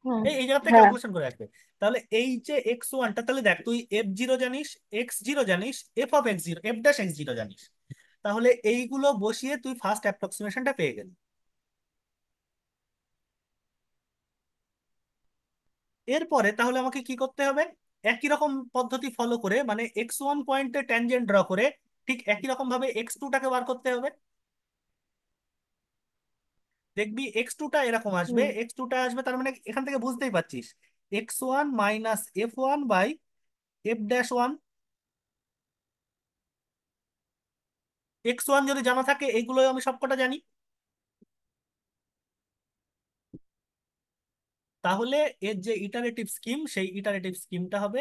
হ্যাঁ এই এই জায়গা থেকে হ্যাঁ ক্যালকুলেশন করে রাখবে তাহলে এই যে এক্স ওয়ানটা তাহলে দেখ তুই এফ জিরো জানিস এক্স জিরো জানিস f of x zero f dash x zero জানিস তাহলে এইগুলো বসিয়ে তুই ফার্স্ট অ্যাপ্রক্সিমেশনটা পেয়ে গেলি এরপরে তাহলে আমাকে কি করতে হবে একই রকম পদ্ধতি ফলো করে মানে এক্স ওয়ান পয়েন্টে ট্যানজেন্ট ড্র করে ঠিক একই রকম ভাবে এক্স টুটাকে বার করতে হবে দেখবি এক্স টুটা এরকম আসবে এক্স টুটা আসবে তার মানে এখান থেকে বুঝতেই পারছিস x one minus f one by f dash one x one যদি জানা থাকে এইগুলো আমি সবকটা জানি তাহলে এর যে ইটারেটিভ স্কিম সেই ইটারেটিভ স্কিমটা হবে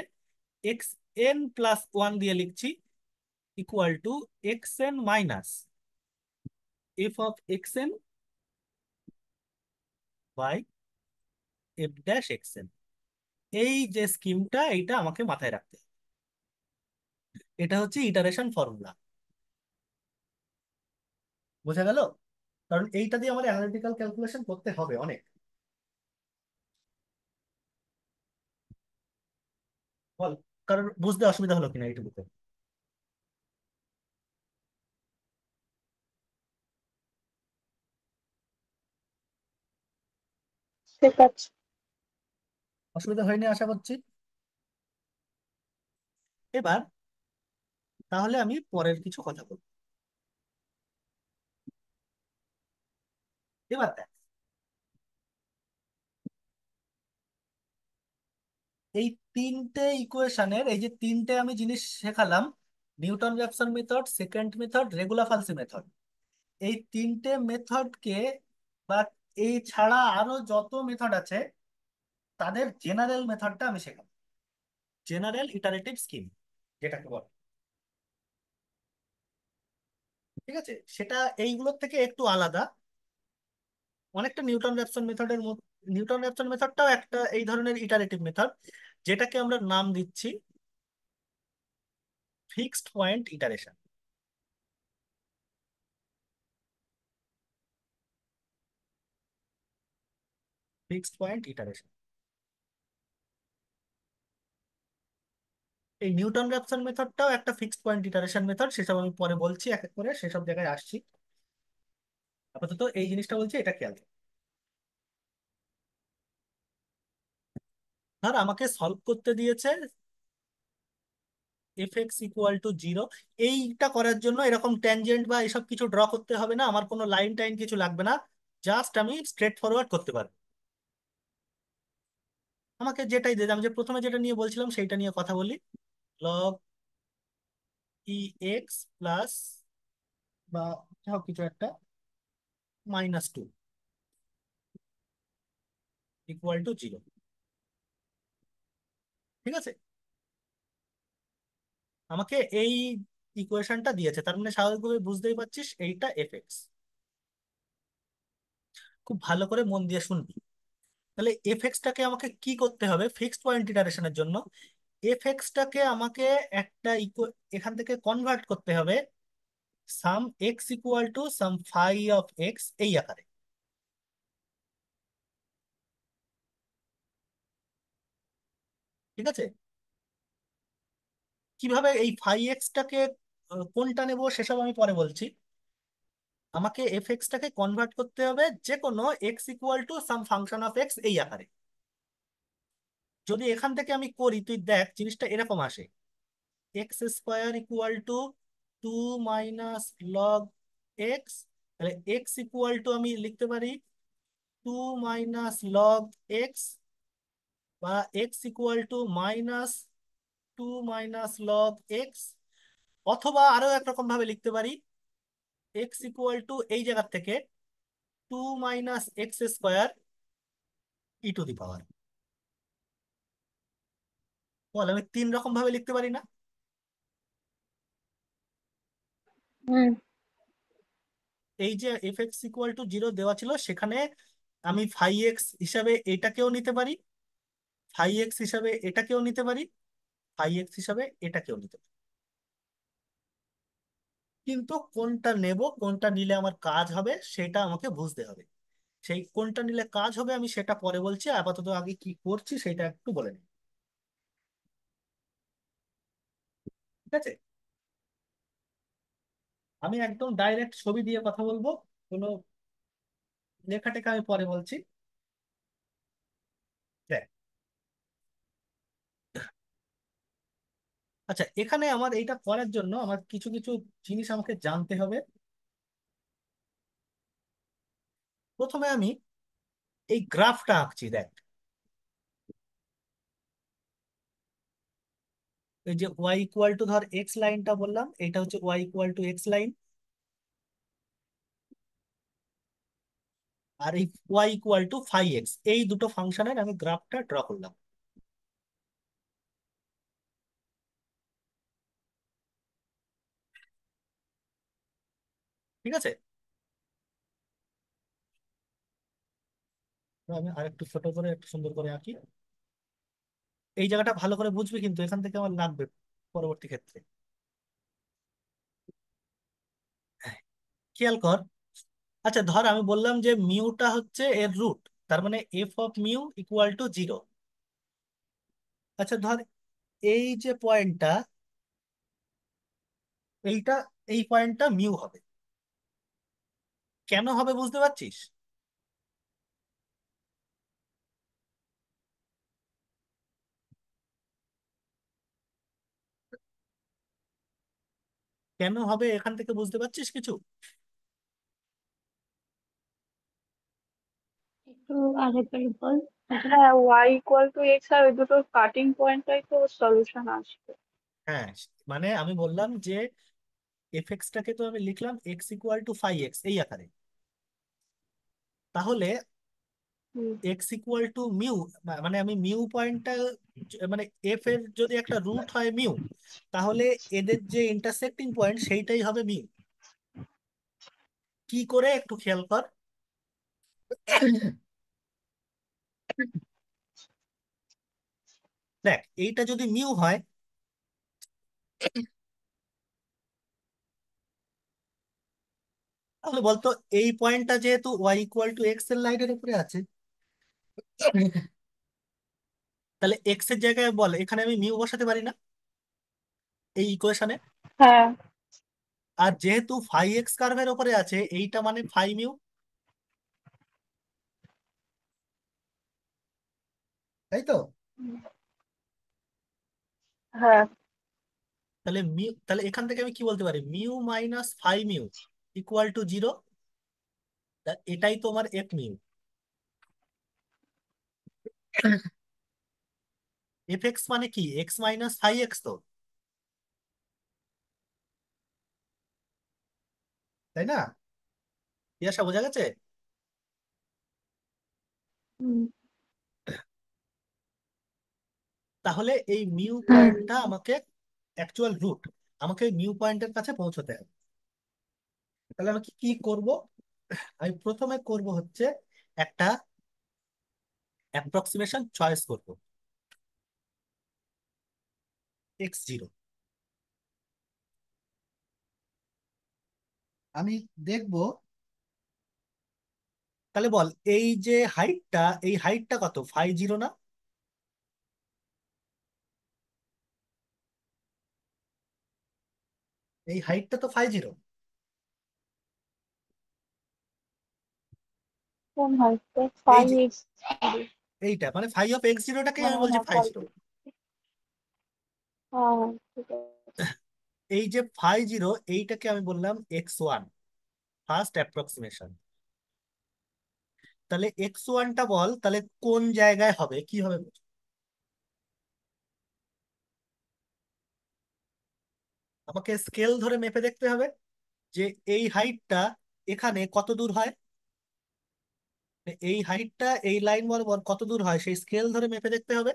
এক্স এন প্লাস ওয়ান দিয়ে লিখছি equal to x n minus f of x n by f dash x n এই যে স্কিমটা এটা আমাকে মাথায় রাখতে হবে এটা হচ্ছে ইটারেশন ফর্মুলা বোঝা গেল কারণ এইটা দিয়ে আমার অ্যানালিটিক্যাল ক্যালকুলেশন করতে হবে অনেক বল কারণ বুঝতে অসুবিধা হলো কিনা এইটুকুতে ঠিক আছে অসুবিধা হয়নি আশা করছি এবার তাহলে আমি পরের কিছু কথা বলবো এবার দেখ এই তিনটে ইকুয়েশনের এই যে তিনটে আমি জিনিস শেখালাম Newton Raphson method second method regula falsi method এই তিনটে মেথডকে বা এই ছাড়া আরো যত মেথড আছে তাদের জেনারেল মেথডটা আমি শেখাবো জেনারেল ইটারেটিভ স্কিম যেটাকে বলে ঠিক আছে সেটা এইগুলোর থেকে একটু আলাদা অনেকটা নিউটন র্যাপসন মেথডের নিউটন র্যাপসন মেথডটাও একটা এই ধরনের ইটারেটিভ মেথড যেটাকে আমরা নাম দিচ্ছি fixed point iteration fixed point iteration এই নিউটন র্যাপসন মেথডটাও একটা ফিক্সড পয়েন্ট ইটারেশন মেথড সেসব আমি পরে বলছি এক এক করে সেসব জায়গায় আসছি আপাতত এই জিনিসটা বলছি এটা খেয়াল ধর আমাকে সলভ করতে দিয়েছে f x equal to zero এইটা করার জন্য এরকম ট্যানজেন্ট বা এসব কিছু ড্র করতে হবে না আমার কোনো লাইন টাইন কিছু লাগবে না জাস্ট আমি স্ট্রেট ফরওয়ার্ড করতে পারবো আমাকে যেটাই দিতে আমি যে প্রথমে যেটা নিয়ে বলছিলাম সেইটা নিয়ে কথা বলি লগ ই এক্স প্লাস বা সব কিছু একটা minus two equal to zero ঠিক আছে আমাকে এই ইকুয়েশনটা দিয়েছে তার মানে স্বাভাবিকভাবে বুঝতেই পারছিস এইটা এফ এক্স খুব ভালো করে মন দিয়ে শুনবি তাহলে এফ এক্সটাকে আমাকে কি করতে হবে ফিক্সড পয়েন্ট ইটারেশনের জন্য এফ এক্সটাকে আমাকে একটা এখান থেকে কনভার্ট করতে হবে some x equal to some phi of x এই আকারে ঠিক আছে কিভাবে এই ফাই এক্সটাকে কোনটা নেব সেসব আমি পরে বলছি আমাকে এফ এক্সটাকে কনভার্ট করতে হবে যে কোনো x equal to some function of x এই আকারে যদি এখান থেকে আমি করি তুই দেখ জিনিসটা এরকম আসে x square equal to two minus log x তাহলে এক্স ইকুয়াল টু আমি লিখতে পারি টু মাইনাস লগ এক্স বা x equal to minus two minus log x অথবা আরও একরকমভাবে ভাবে লিখতে পারি এক্স ইকুয়াল টু এই জায়গার থেকে two minus x square e to the power বল আমি তিন রকম ভাবে লিখতে পারি না এই যে f x equal to zero দেওয়া ছিল সেখানে আমি ফাই এক্স হিসাবে এটাকেও নিতে পারি ফাই এক্স হিসাবে এটাকেও নিতে পারি ফাই এক্স হিসাবে এটাকেও নিতে পারি কিন্তু কোনটা নেব কোনটা নিলে আমার কাজ হবে সেটা আমাকে বুঝতে হবে সেই কোনটা নিলে কাজ হবে আমি সেটা পরে বলছি আপাতত আগে কি করছি সেটা একটু বলে নিই ঠিক আছে আমি একদম ডাইরেক্ট ছবি দিয়ে কথা বলবো কোনো লেখাটাকে আমি পরে বলছি আচ্ছা এখানে আমার এইটা করার জন্য আমার কিছু কিছু জিনিস আমাকে জানতে হবে প্রথমে আমি এই গ্রাফটা আঁকছি দেখ এই যে ওয়াই ইকুয়াল টু ধর এক্স লাইনটা বললাম এটা হচ্ছে y equal to x line আর এই y equal to five x এই দুটো ফাংশনের আমি গ্রাফটা ড্র করলাম ঠিক আছে আমি আর একটু ছোট করে একটু সুন্দর করে আঁকি এই জায়গাটা ভালো করে বুঝবে কিন্তু এখান থেকে আমার লাগবে পরবর্তী ক্ষেত্রে হ্যাঁ, খেয়াল কর আচ্ছা ধর আমি বললাম যে মিউটা হচ্ছে এর রুট তার মানে f of mu equal to zero আচ্ছা ধর এই যে পয়েন্টটা এইটা এই পয়েন্টটা মিউ হবে কেন হবে বুঝতে পারছিস কেন হবে এখান থেকে বুঝতে পারছিস কিছু হ্যাঁ টু আর দুটোর কাটিং পয়েন্টটাই তো সলিউশন আসবে হ্যাঁ মানে আমি বললাম যে এফ এক্সটাকে তো আমি লিখলাম x equal to five x এই আকারে তাহলে এক্স ইকুয়াল টু মিউ মানে আমি মিউ পয়েন্টটা মানে এফ এর যদি একটা রুট হয় মিউ তাহলে এদের যে ইন্টারসেক্টিং পয়েন্ট সেইটাই হবে মিউ কি করে একটু খেয়াল কর দেখ এইটা যদি মিউ হয় তাহলে বলতো এই পয়েন্টটা যেহেতু ওয়াই ইকুয়াল টু এক্স এর লাইনের উপরে আছে তাহলে এক্স এর জায়গায় বল এখানে আমি মিউ বসাতে পারি না এই ইকুয়েশনে হ্যাঁ আর যেহেতু ফাই এক্স কার্ভের উপরে আছে এইটা মানে ফাই মিউ তাই তো হ্যাঁ তাহলে মিউ তাহলে এখান থেকে আমি কি বলতে পারি mu minus phi mu equal to zero এটাই তোমার এফ মিউ এফ এক্স মানে কি এক্স মাইনাস ফাইভ এক্স তো তাই না পিয়াসা বোঝা গেছে তাহলে এই মিউ হ্যাঁ। পয়েন্টটা আমাকে অ্যাকচুয়াল রুট আমাকে মিউ পয়েন্টের কাছে পৌঁছতে হবে তাহলে আমি কি করব আমি প্রথমে করব হচ্ছে একটা অ্যাপ্রক্সিমেশন চয়েস করব এক্স জিরো আমি দেখব তাহলে বল এই যে হাইটটা এই হাইটটা কত ফাইভ জিরো না এই হাইটটা তো ফাইভ জিরো কোন হয় ফাইভ এক্স এইটা মানে ফাইভ অফ এক্স জিরোটাকে আমি বলছি ফাইভ হ্যাঁ, জিরো হ্যাঁ, এই যে ফাইভ জিরো এইটাকে আমি বললাম এক্স ওয়ান ফার্স্ট অ্যাপ্রক্সিমেশন তাহলে এক্স ওয়ানটা বল তাহলে কোন জায়গায় হবে কি হবে আমাকে স্কেল ধরে মেপে দেখতে হবে যে এই হাইটটা এখানে কত দূর হয় এই হাইটটা এই লাইন বরাবর কত দূর হয় সেই স্কেল ধরে মেপে দেখতে হবে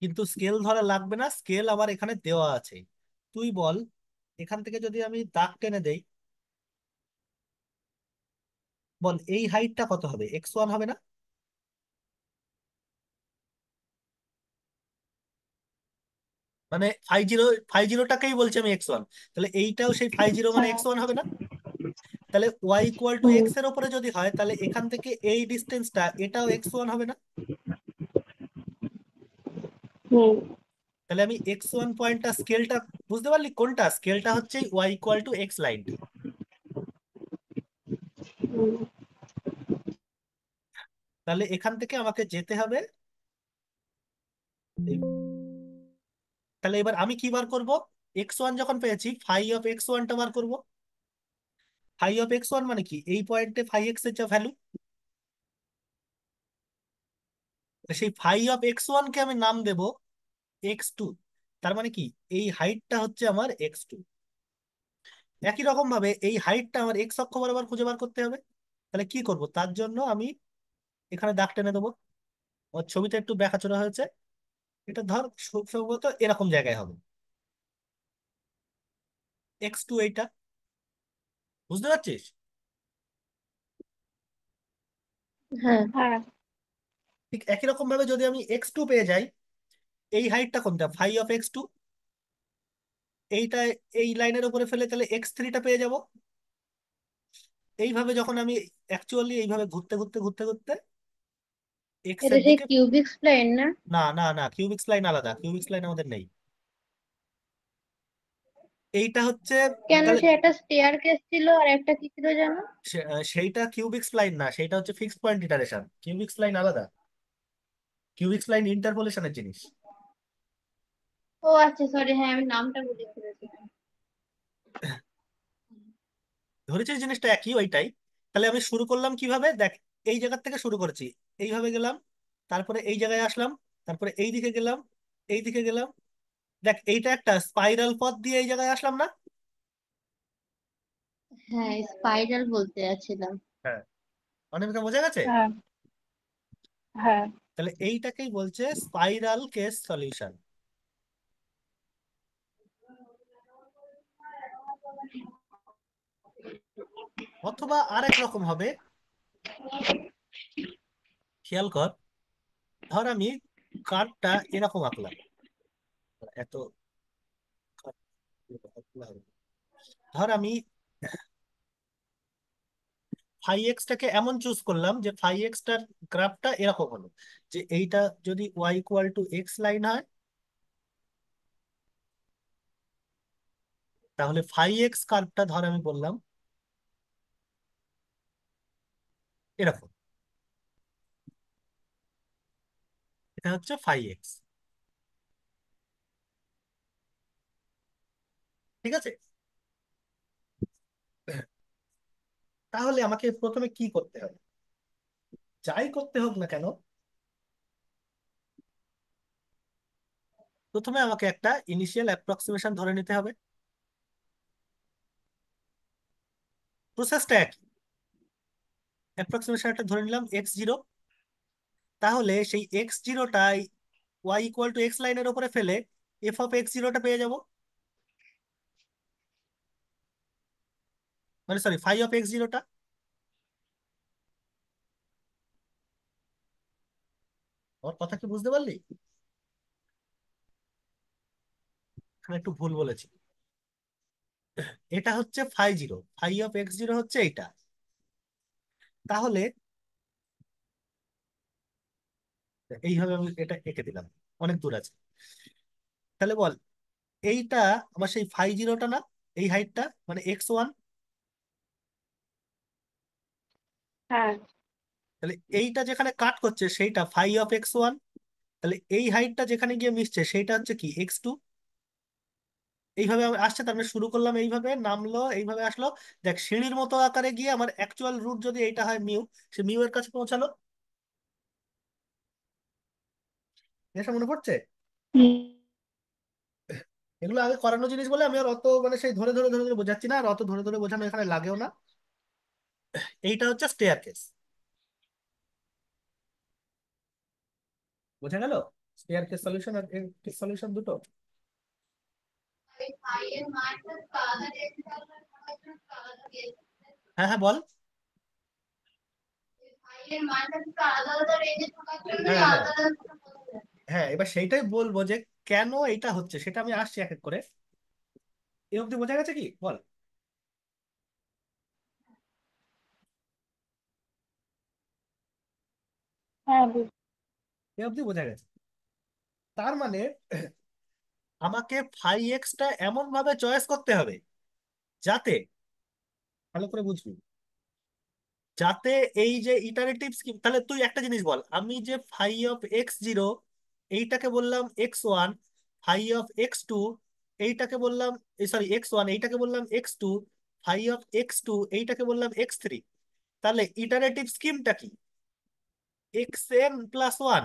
কিন্তু স্কেল ধরা লাগবে না স্কেল আমার এখানে দেওয়া আছে তুই বল এখান থেকে যদি আমি দাগ টেনে দেই বল এই হাইটটা কত হবে এক্স ওয়ান হবে না মানে ফাইভ জিরো ফাইভ জিরোটাকেই বলছি আমি এক্স ওয়ান তাহলে এইটাও সেই ফাইভ জিরো মানে এক্স ওয়ান হবে না তাহলে ওয়াই ইকুয়াল টু এক্স এর উপরে যদি হয় তাহলে এখান থেকে এই ডিসটেন্সটা এটাও এক্স ওয়ান হবে না তাহলে আমি এক্স ওয়ান পয়েন্টটা স্কেলটা বুঝতে পারলি কোনটা স্কেলটা হচ্ছে y equal to x line তাহলে এখান থেকে আমাকে যেতে হবে তাহলে এবার আমি কি বার করবো এক্স ওয়ান যখন পেয়েছি ফাই অফ এক্স ওয়ানটা বার করবো ফাই অফ এক্স ওয়ান মানে কি এই পয়েন্টে ফাইভ এক্স এর যা ভ্যালু সেই ফাইভ অফ এক্স ওয়ান কে আমি নাম দেব এক্স টু তার মানে কি এই হাইটটা হচ্ছে আমার এক্স টু একই রকম ভাবে এই হাইটটা আমার এক্স অক্ষ বরাবর খুঁজে বার করতে হবে তাহলে কি করব তার জন্য আমি এখানে দাগ টেনে দেবো আমার ছবিতে একটু ব্যাখাচোরা হয়েছে এটা ধর সম্ভবত এরকম জায়গায় হবে এক্স টু এইটা বুঝতে পারছিস হ্যাঁ।, হ্যাঁ ঠিক একই রকম ভাবে যদি আমি এক্স টু পেয়ে যাই এই হাইটটা কোনটা ফাই অফ এক্স টু এইটা এই লাইনের উপরে ফেলে তাহলে এক্স থ্রিটা পেয়ে যাব এইভাবে যখন আমি অ্যাকচুয়ালি এইভাবে ঘুরতে ঘুরতে ঘুরতে ঘুরতে এক্স এর দিকে কিউবিক না না না না কিউবিক লাইন আলাদা কিউবিক লাইন আমাদের নেই এইটা হচ্ছে কেন সে একটা স্টেয়ার কেস ছিল আর একটা কি ছিল জানো সেইটা কিউবিক স্প্লাইন না সেটা হচ্ছে fixed point iteration cubic spline আলাদা কিউবিক স্প্লাইন ইন্টারপোলেশনের জিনিস ও আচ্ছা সরি হ্যাঁ আমি নামটা ভুলে ফেলেছিলাম ধরেছি জিনিসটা একই ওইটাই তাহলে আমি শুরু করলাম কিভাবে দেখ এই জায়গার থেকে শুরু করেছি এইভাবে গেলাম তারপরে এই জায়গায় আসলাম তারপরে এই দিকে গেলাম এই দিকে গেলাম দেখ এইটা একটা স্পাইরাল পথ দিয়ে এই জায়গায় আসলাম না হ্যাঁ স্পাইরাল হ্যাঁ। বলতে যাচ্ছিলাম হ্যাঁ অনামিকা বোঝা গেছে হ্যাঁ হ্যাঁ তাহলে এইটাকেই বলছে স্পাইরাল কেস সলিউশন অথবা আরেক রকম হবে খেয়াল কর ধর আমি কার্ডটা এরকম আঁকলাম এত ধর আমি ফাই এক্সটাকে এমন চুজ করলাম যে ফাই এক্সটার গ্রাফটা এরকম হলো যে এইটা যদি y equal to x line হয় তাহলে ফাই এক্স কার্ভটা ধর আমি বললাম এরকম এটা হচ্ছে ফাই এক্স ঠিক আছে তাহলে আমাকে প্রথমে কি করতে হবে যাই করতে হোক না কেন প্রথমে আমাকে একটা ইনিশিয়াল অ্যাপ্রক্সিমেশন ধরে নিতে হবে প্রসেসটা একই অ্যাপ্রক্সিমেশন একটা ধরে নিলাম এক্স জিরো তাহলে সেই এক্স জিরোটাই ওয়াই ইকুয়াল টু এক্স লাইনের ওপরে ফেলে এফ অফ এক্স জিরোটা পেয়ে যাবো মানে সরি ফাই অফ এক্স জিরোটা আমার কথা কি বুঝতে পারলি একটু ভুল বলেছি এটা হচ্ছে phi zero phi of x zero হচ্ছে এইটা তাহলে এইভাবে আমি এটা এঁকে দিলাম অনেক দূর আছে তাহলে বল এইটা আমার সেই ফাই জিরোটা না এই হাইটটা মানে এক্স ওয়ান হ্যাঁ তাহলে এইটা যেখানে কাট করছে সেইটা ফাই অফ এক্স ওয়ান তাহলে এই হাইটটা যেখানে গিয়ে মিশছে সেইটা হচ্ছে কি এক্স টু এইভাবে আসছে তার মানে শুরু করলাম এইভাবে নামলো এইভাবে আসলো দেখ সিঁড়ির মতো আকারে গিয়ে আমার অ্যাকচুয়াল রুট যদি এইটা হয় মিউ সে মিউ এর কাছে পৌঁছালো এটা মনে পড়ছে এগুলো আগে করানো জিনিস বলে আমি আর অত মানে সেই ধরে ধরে ধরে ধরে বোঝাচ্ছি না আর অত ধরে ধরে বোঝানো এখানে লাগেও না এইটা হচ্ছে স্টেয়ার কেস বোঝা গেল স্টেয়ার কেস সলিউশন আর কেস সলিউশন দুটো হ্যাঁ হ্যাঁ বল হ্যাঁ, হ্যাঁ।, হ্যাঁ এবার সেইটাই বলবো যে কেন এটা হচ্ছে সেটা আমি আসছি এক এক করে এ অব্দি বোঝা গেছে কি বল হ্যাঁ এ বোঝা গেছে তার মানে আমাকে ফাই এক্সটা এমন ভাবে চয়েস করতে হবে যাতে ভালো করে বুঝবি যাতে এই যে ইটারেটিভ স্কিম তাহলে তুই একটা জিনিস বল আমি যে ফাই অফ এক্স জিরো এইটাকে বললাম x one phi of x two এইটাকে বললাম সরি এক্স ওয়ান এইটাকে বললাম x two phi of x two এইটাকে বললাম এক্স থ্রি তাহলে ইটারেটিভ স্কিমটা কি x n plus one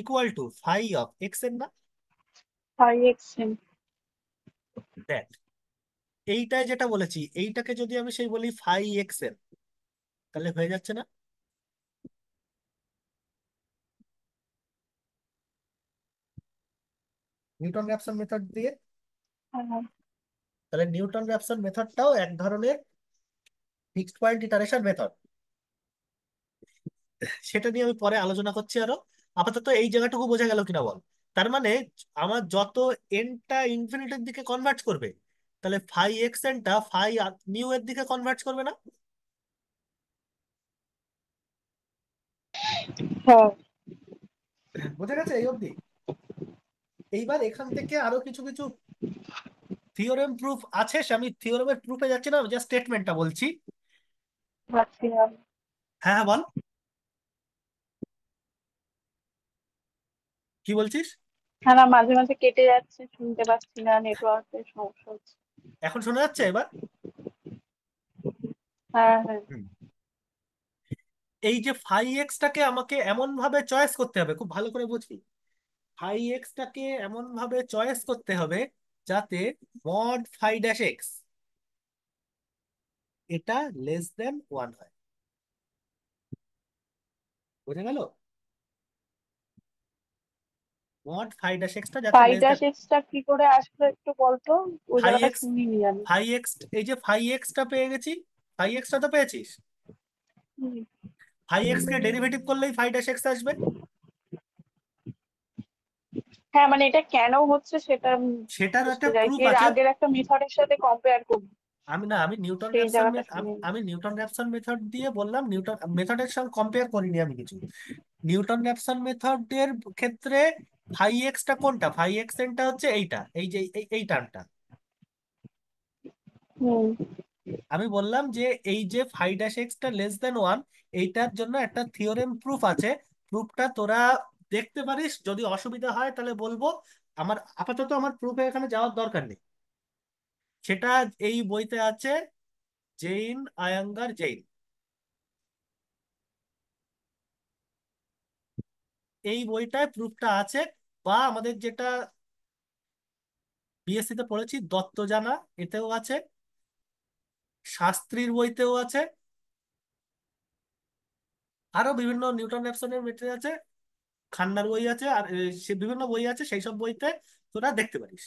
equal to phi of x n না ফাই এক্স এন দেখ এইটাই যেটা বলেছি এইটাকে যদি আমি সেই বলি ফাই এক্স এন তাহলে হয়ে যাচ্ছে না নিউটন র্যাপসন মেথড দিয়ে হ্যাঁ। তাহলে নিউটন র্যাপসন মেথডটাও এক ধরনের ফিক্সড পয়েন্ট ইটারেশন মেথড সেটা নিয়ে আমি পরে আলোচনা করছি আরো আপাতত এই জায়গাটুকু বোঝা গেল কিনা বল তার মানে আমার যত এনটা ইনফিনিটির দিকে কনভার্ট করবে তাহলে ফাই এক্স এনটা ফাই নিউ এর দিকে কনভার্ট করবে না হ্যাঁ। বুঝে গেছে এই অবধি এইবার এখান থেকে আরো কিছু কিছু থিওরেম প্রুফ আছে আমি থিওরেমের প্রুফে যাচ্ছি না জাস্ট স্টেটমেন্টটা বলছি হ্যাঁ হ্যাঁ বল কি বলছিস হ্যাঁ না মাঝে মাঝে কেটে যাচ্ছে শুনতে পাচ্ছি না নেটওয়ার্কের সমস্যা হচ্ছে এখন শোনা যাচ্ছে এবার হ্যাঁ হ্যাঁ এই যে ফাই এক্সটাকে আমাকে এমন ভাবে চয়েস করতে হবে খুব ভালো করে বুঝি ফাই এক্সটাকে এমন ভাবে চয়েস করতে হবে যাতে মড ফাই ড্যাশ এক্স এটা লেস দেন ওয়ান হয় বোঝা গেল what এই যে phi x টা পেয়ে গেছি টা তো পেয়েছিস কে ডেরিভেটিভ করলেই আসবে হ্যাঁ মানে এটা কেন হচ্ছে সেটা সেটার একটা প্রুফ আছে আগের একটা মেথডের সাথে কম্পেয়ার করব আমি না আমি নিউটন র্যাপসন আমি নিউটন র্যাপসন মেথড দিয়ে বললাম নিউটন মেথডের সঙ্গে কম্পেয়ার করিনি আমি কিছু নিউটন র্যাপসন মেথডের ক্ষেত্রে ফাই এক্সটা কোনটা ফাই এক্স এক্সেনটা হচ্ছে এইটা এই যে এই টার্মটা আমি বললাম যে এই যে ফাই ড্যাশ এক্সটা লেস দেন ওয়ান এইটার জন্য একটা থিওরেম প্রুফ আছে প্রুফটা তোরা দেখতে পারিস যদি অসুবিধা হয় তাহলে বলবো আমার আপাতত আমার প্রুফে এখানে যাওয়ার দরকার নেই সেটা এই বইতে আছে জেইন আয়াঙ্গার জেইন এই বইটায় প্রুফটা আছে বা আমাদের যেটা বিএসসি তে পড়েছি দত্ত জানা এতেও আছে শাস্ত্রীর বইতেও আছে আরো বিভিন্ন নিউটন অ্যাপসনের মেটেরিয়াল আছে খান্নার বই আছে আর বিভিন্ন বই আছে সেই সব বইতে তোরা দেখতে পারিস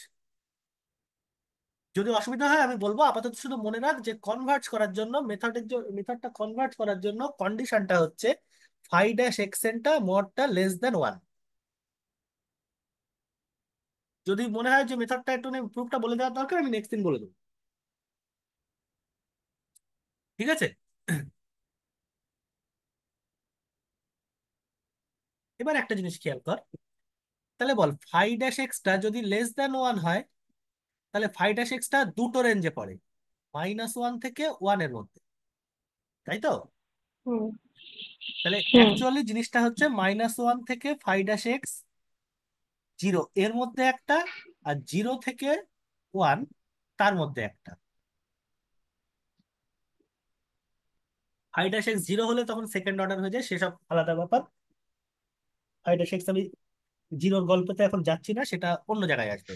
যদি অসুবিধা হয় আমি বলবো আপাতত শুধু মনে রাখ যে কনভার্ট করার জন্য মেথডের মেথডটা কনভার্ট করার জন্য কন্ডিশনটা হচ্ছে ফাইভ ড্যাশ এক্সেনটা মোরটা লেস দেন ওয়ান যদি মনে হয় যে মেথডটা একটু প্রুফটা মানে বলে দেওয়ার দরকার আমি নেক্সট দিন বলে দেবো ঠিক আছে এবার একটা জিনিস খেয়াল কর তাহলে বল ফাইভ ড্যাশ এক্সটা যদি লেস দেন ওয়ান হয় তাহলে ফাইভ ড্যাশ এক্সটা দুটো রেঞ্জে পড়ে মাইনাস ওয়ান থেকে ওয়ান এর মধ্যে তাই তো তাহলে অ্যাকচুয়ালি জিনিসটা হচ্ছে মাইনাস ওয়ান থেকে ফাইভ ড্যাশ এক্স জিরো এর মধ্যে একটা আর জিরো থেকে ওয়ান তার মধ্যে একটা ফাইভ জিরো হলে তখন সেকেন্ড অর্ডার হয়ে যায় সেসব আলাদা ব্যাপার ফাইভ আমি জিরোর গল্পতে এখন যাচ্ছি না সেটা অন্য জায়গায় আসবে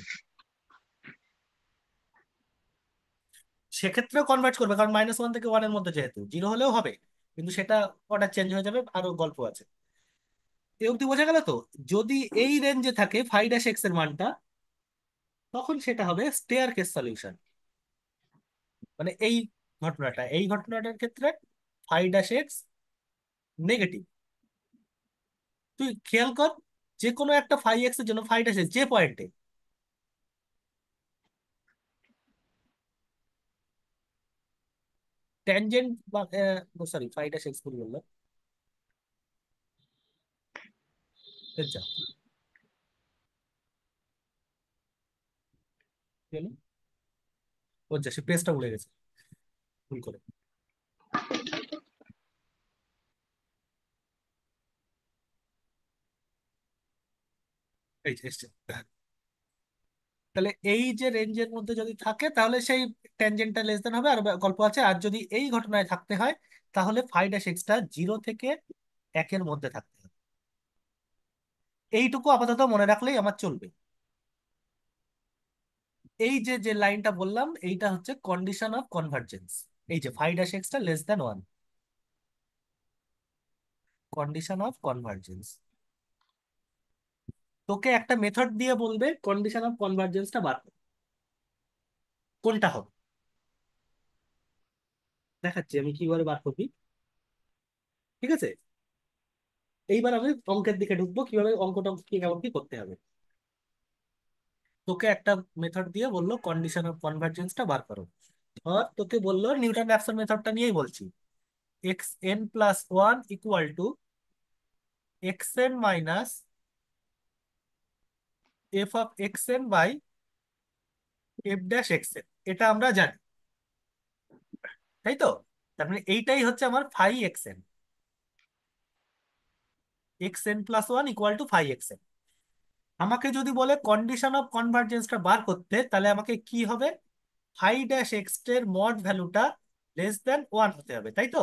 সেক্ষেত্রে কনভার্ট করবে কারণ মাইনাস ওয়ান থেকে ওয়ান এর মধ্যে যেহেতু জিরো হলেও হবে কিন্তু সেটা অর্ডার চেঞ্জ হয়ে যাবে আরো গল্প আছে এ অব্দি বোঝা গেল তো যদি এই রেঞ্জে থাকে ফাইভ ড্যাশ এক্স এর মানটা তখন সেটা হবে স্টেয়ার কেস সলিউশন মানে এই ঘটনাটা এই ঘটনাটার ক্ষেত্রে ফাইভ ড্যাশ এক্স নেগেটিভ তুই খেয়াল কর যে কোনো একটা ফাইভ এক্স এর জন্য ফাইভ ড্যাশ এক্স যে পয়েন্টে tangent sorry five dash x ভুল বললাম Let's jump. ও সে পেজটা উড়ে গেছে ভুল করে তাহলে এই যে রেঞ্জের মধ্যে যদি থাকে তাহলে সেই ট্যানজেন্টটা লেস দেন হবে আর গল্প আছে আর যদি এই ঘটনায় থাকতে হয় তাহলে ফাইভ ড্যাশ এক্সটা জিরো থেকে একের মধ্যে থাকতে এইটুকু আপাতত মনে রাখলেই আমার চলবে এই যে যে লাইনটা বললাম এইটা হচ্ছে কন্ডিশন অফ কনভার্জেন্স এই যে ফাইভ ড্যাশ এক্সটা less than one condition of convergence তোকে একটা মেথড দিয়ে বলবে কন্ডিশন অফ কনভার্জেন্সটা বার কোনটা হবে দেখাচ্ছি আমি কিভাবে বার করবি ঠিক আছে এইবার আমি অঙ্কের দিকে ঢুকবো কিভাবে অঙ্ক টঙ্ক কি কেমন কি করতে হবে তোকে একটা মেথড দিয়ে বললো কন্ডিশন অফ কনভার্জেন্সটা বার করো ধর তোকে বললো নিউটন র্যাপসন মেথডটা নিয়েই বলছি x n plus one equal to x n minus f of x n by f dash x n এটা আমরা জানি তাই তো তার মানে এইটাই হচ্ছে আমার phi x n x n plus one equal to five x n আমাকে যদি বলে কন্ডিশন অফ কনভার্জেন্সটা বার করতে তাহলে আমাকে কি হবে ফাইভ ড্যাশ এক্স এর মড ভ্যালুটা লেস দেন ওয়ান হতে হবে তাই তো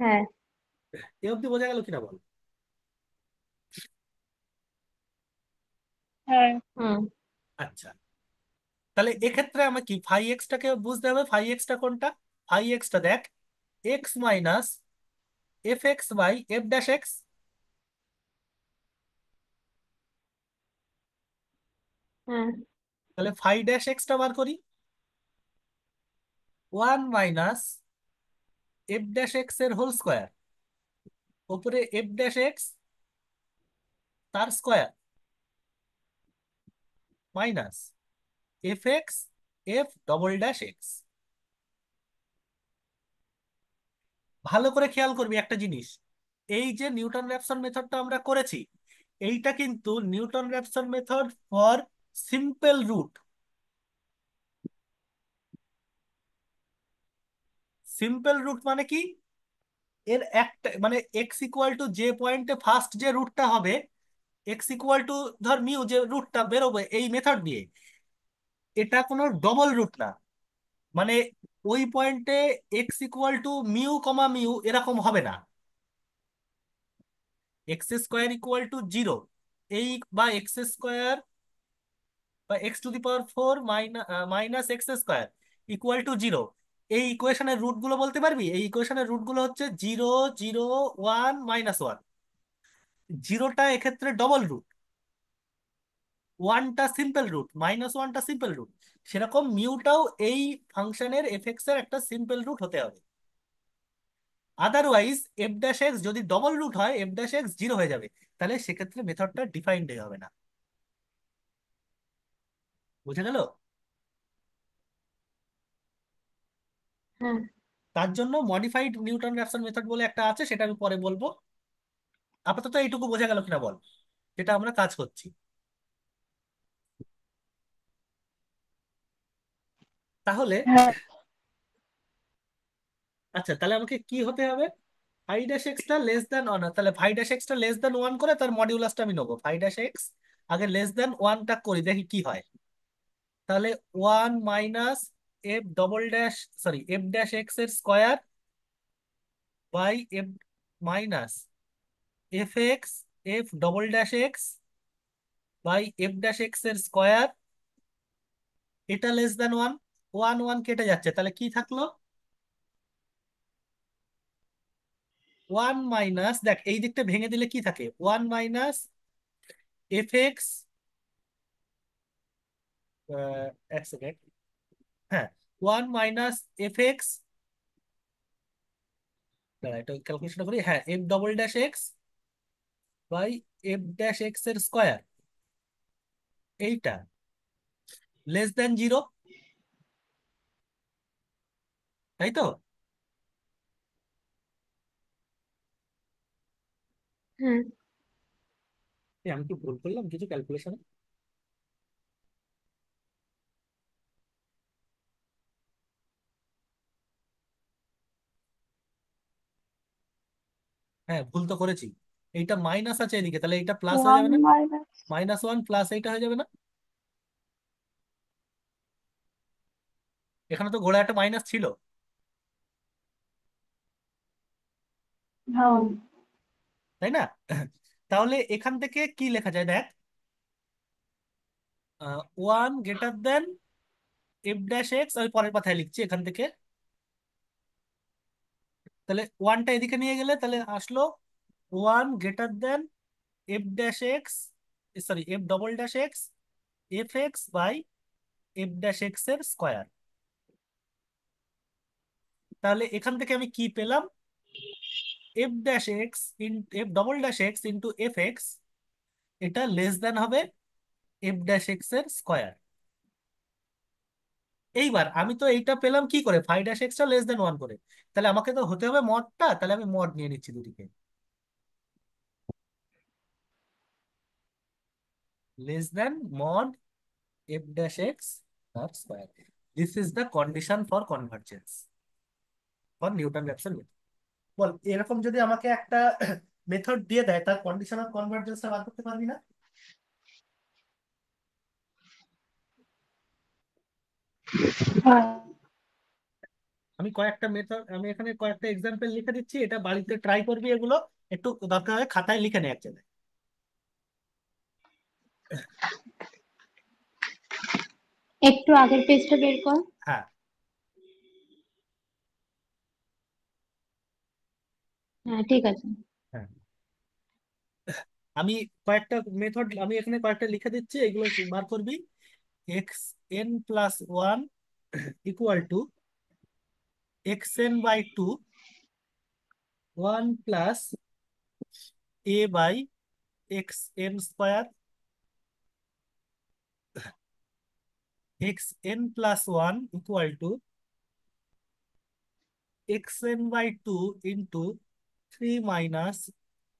হ্যাঁ। এ অব্দি বোঝা গেল কিনা বল হ্যাঁ আচ্ছা তাহলে এক্ষেত্রে আমাকে কি ফাইভ এক্সটাকে বুঝতে হবে ফাইভ এক্সটা কোনটা ফাইভ এক্সটা দেখ x minus f x by f dash x তাহলে ফাইভ ড্যাশ এক্সটা বার করি one minus f dash x এর হোল স্কোয়ার ওপরে এফ ড্যাশ এক্স তার square minus f x f double dash x ভালো করে খেয়াল করবি একটা জিনিস এই যে নিউটন র্যাপসন মেথডটা আমরা করেছি এইটা কিন্তু Newton Raphson method for simple root simple root মানে কি এর একটা মানে এক্স ইকুয়াল টু যে পয়েন্টে ফার্স্ট যে রুটটা হবে এক্স ইকুয়াল টু ধর মিউ যে রুটটা বেরোবে এই মেথড দিয়ে এটা কোনো ডবল রুট না মানে ওই পয়েন্টে x equal to mu comma mu এরকম হবে না x square equal to zero এই বা এক্স স্কোয়ার বা x to the power four minus x square equal to zero এই ইকুয়েশনের রুটগুলো বলতে পারবি এই ইকুয়েশনের রুটগুলো হচ্ছে zero zero one minus one জিরোটা এক্ষেত্রে ডবল রুট ওয়ানটা সিম্পল রুট মাইনাস ওয়ানটা সিম্পল রুট সেরকম মিউটাও এই ফাংশনের এফ এক্স এর একটা সিম্পল রুট হতে হবে আদারওয়াইজ এফ ড্যাশ এক্স যদি ডবল রুট হয় এফ ড্যাশ এক্স জিরো হয়ে যাবে তাহলে সেক্ষেত্রে মেথডটা ডিফাইন্ড হবে না বুঝে গেল হ্যাঁ। তার জন্য মডিফাইড নিউটন র্যাপসন মেথড বলে একটা আছে সেটা আমি পরে বলবো আপাতত এইটুকু বোঝা গেল কিনা বল যেটা আমরা কাজ করছি তাহলে হ্যাঁ। আচ্ছা তাহলে আমাকে কি হতে হবে ফাই ড্যাশ এক্সটা লেস দেন ওয়ান তাহলে ফাই ড্যাশ এক্সটা লেস দেন ওয়ান করে তার মডিউলাসটা আমি নেবো ফাই ড্যাশ এক্স আগে লেস দেন ওয়ানটা করি দেখি কি হয় তাহলে one minus f double dash sorry f dash x এর square by f minus f x f double dash x by f dash x এর স্কোয়ার এটা less than one one one কেটে যাচ্ছে তাহলে কি থাকলো ওয়ান মাইনাস দেখ এই দিকটা ভেঙে দিলে কি থাকে ওয়ান মাইনাস এফ এক্স এক সেকেন্ড হ্যাঁ ওয়ান মাইনাস এফ এক্স দাঁড়া এটা ক্যালকুলেশন করি হ্যাঁ f double dash x by f dash x এর স্কোয়ার এইটা লেস দেন জিরো তাই তো হ্যাঁ আমি কি ভুল করলাম কিছু ক্যালকুলেশন হ্যাঁ ভুল তো করেছি এইটা মাইনাস আছে এদিকে তাহলে এইটা প্লাস হয়ে যাবে না মাইনাস মাইনাস ওয়ান প্লাস এইটা হয়ে যাবে না এখানে তো ঘোড়া একটা মাইনাস ছিল হ্যাঁ। তাই না তাহলে এখান থেকে কি লেখা যায় দেখ one greater than f dash x আমি পরের কথায় লিখছি এখান থেকে তাহলে ওয়ানটা এদিকে নিয়ে গেলে তাহলে আসলো one greater than f dash x sorry f double dash x f x by f dash x এর স্কোয়ার তাহলে এখান থেকে আমি কি পেলাম f dash x in f double dash x into f x এটা লেস দেন হবে f dash x এর স্কয়ার এইবার আমি তো এইটা পেলাম কি করে ফাইভ ড্যাশ এক্সটা লেস দেন ওয়ান করে তাহলে আমাকে তো হতে হবে মডটা তাহলে আমি মড নিয়ে নিচ্ছি দুটিকে less than mod f dash x আর square this is the condition for convergence for Newton Raphson method বল এরকম যদি আমাকে একটা মেথড দিয়ে দেয় তার কন্ডিশনাল কনভার্জেন্সটা বার করতে পারবি না আমি কয়েকটা মেথড আমি এখানে কয়েকটা এক্সাম্পল লিখে দিচ্ছি এটা বাড়িতে ট্রাই করবি এগুলো একটু দরকার হয় খাতায় লিখে নে এক একটু আগের পেজটা বের কর হ্যাঁ হ্যাঁ ঠিক আছে হ্যাঁ আমি কয়েকটা মেথড আমি এখানে কয়েকটা লিখে দিচ্ছি এগুলো বার করবি x n plus one equal to x n by two one plus a by x n square x n plus one equal to x n by two into 3 -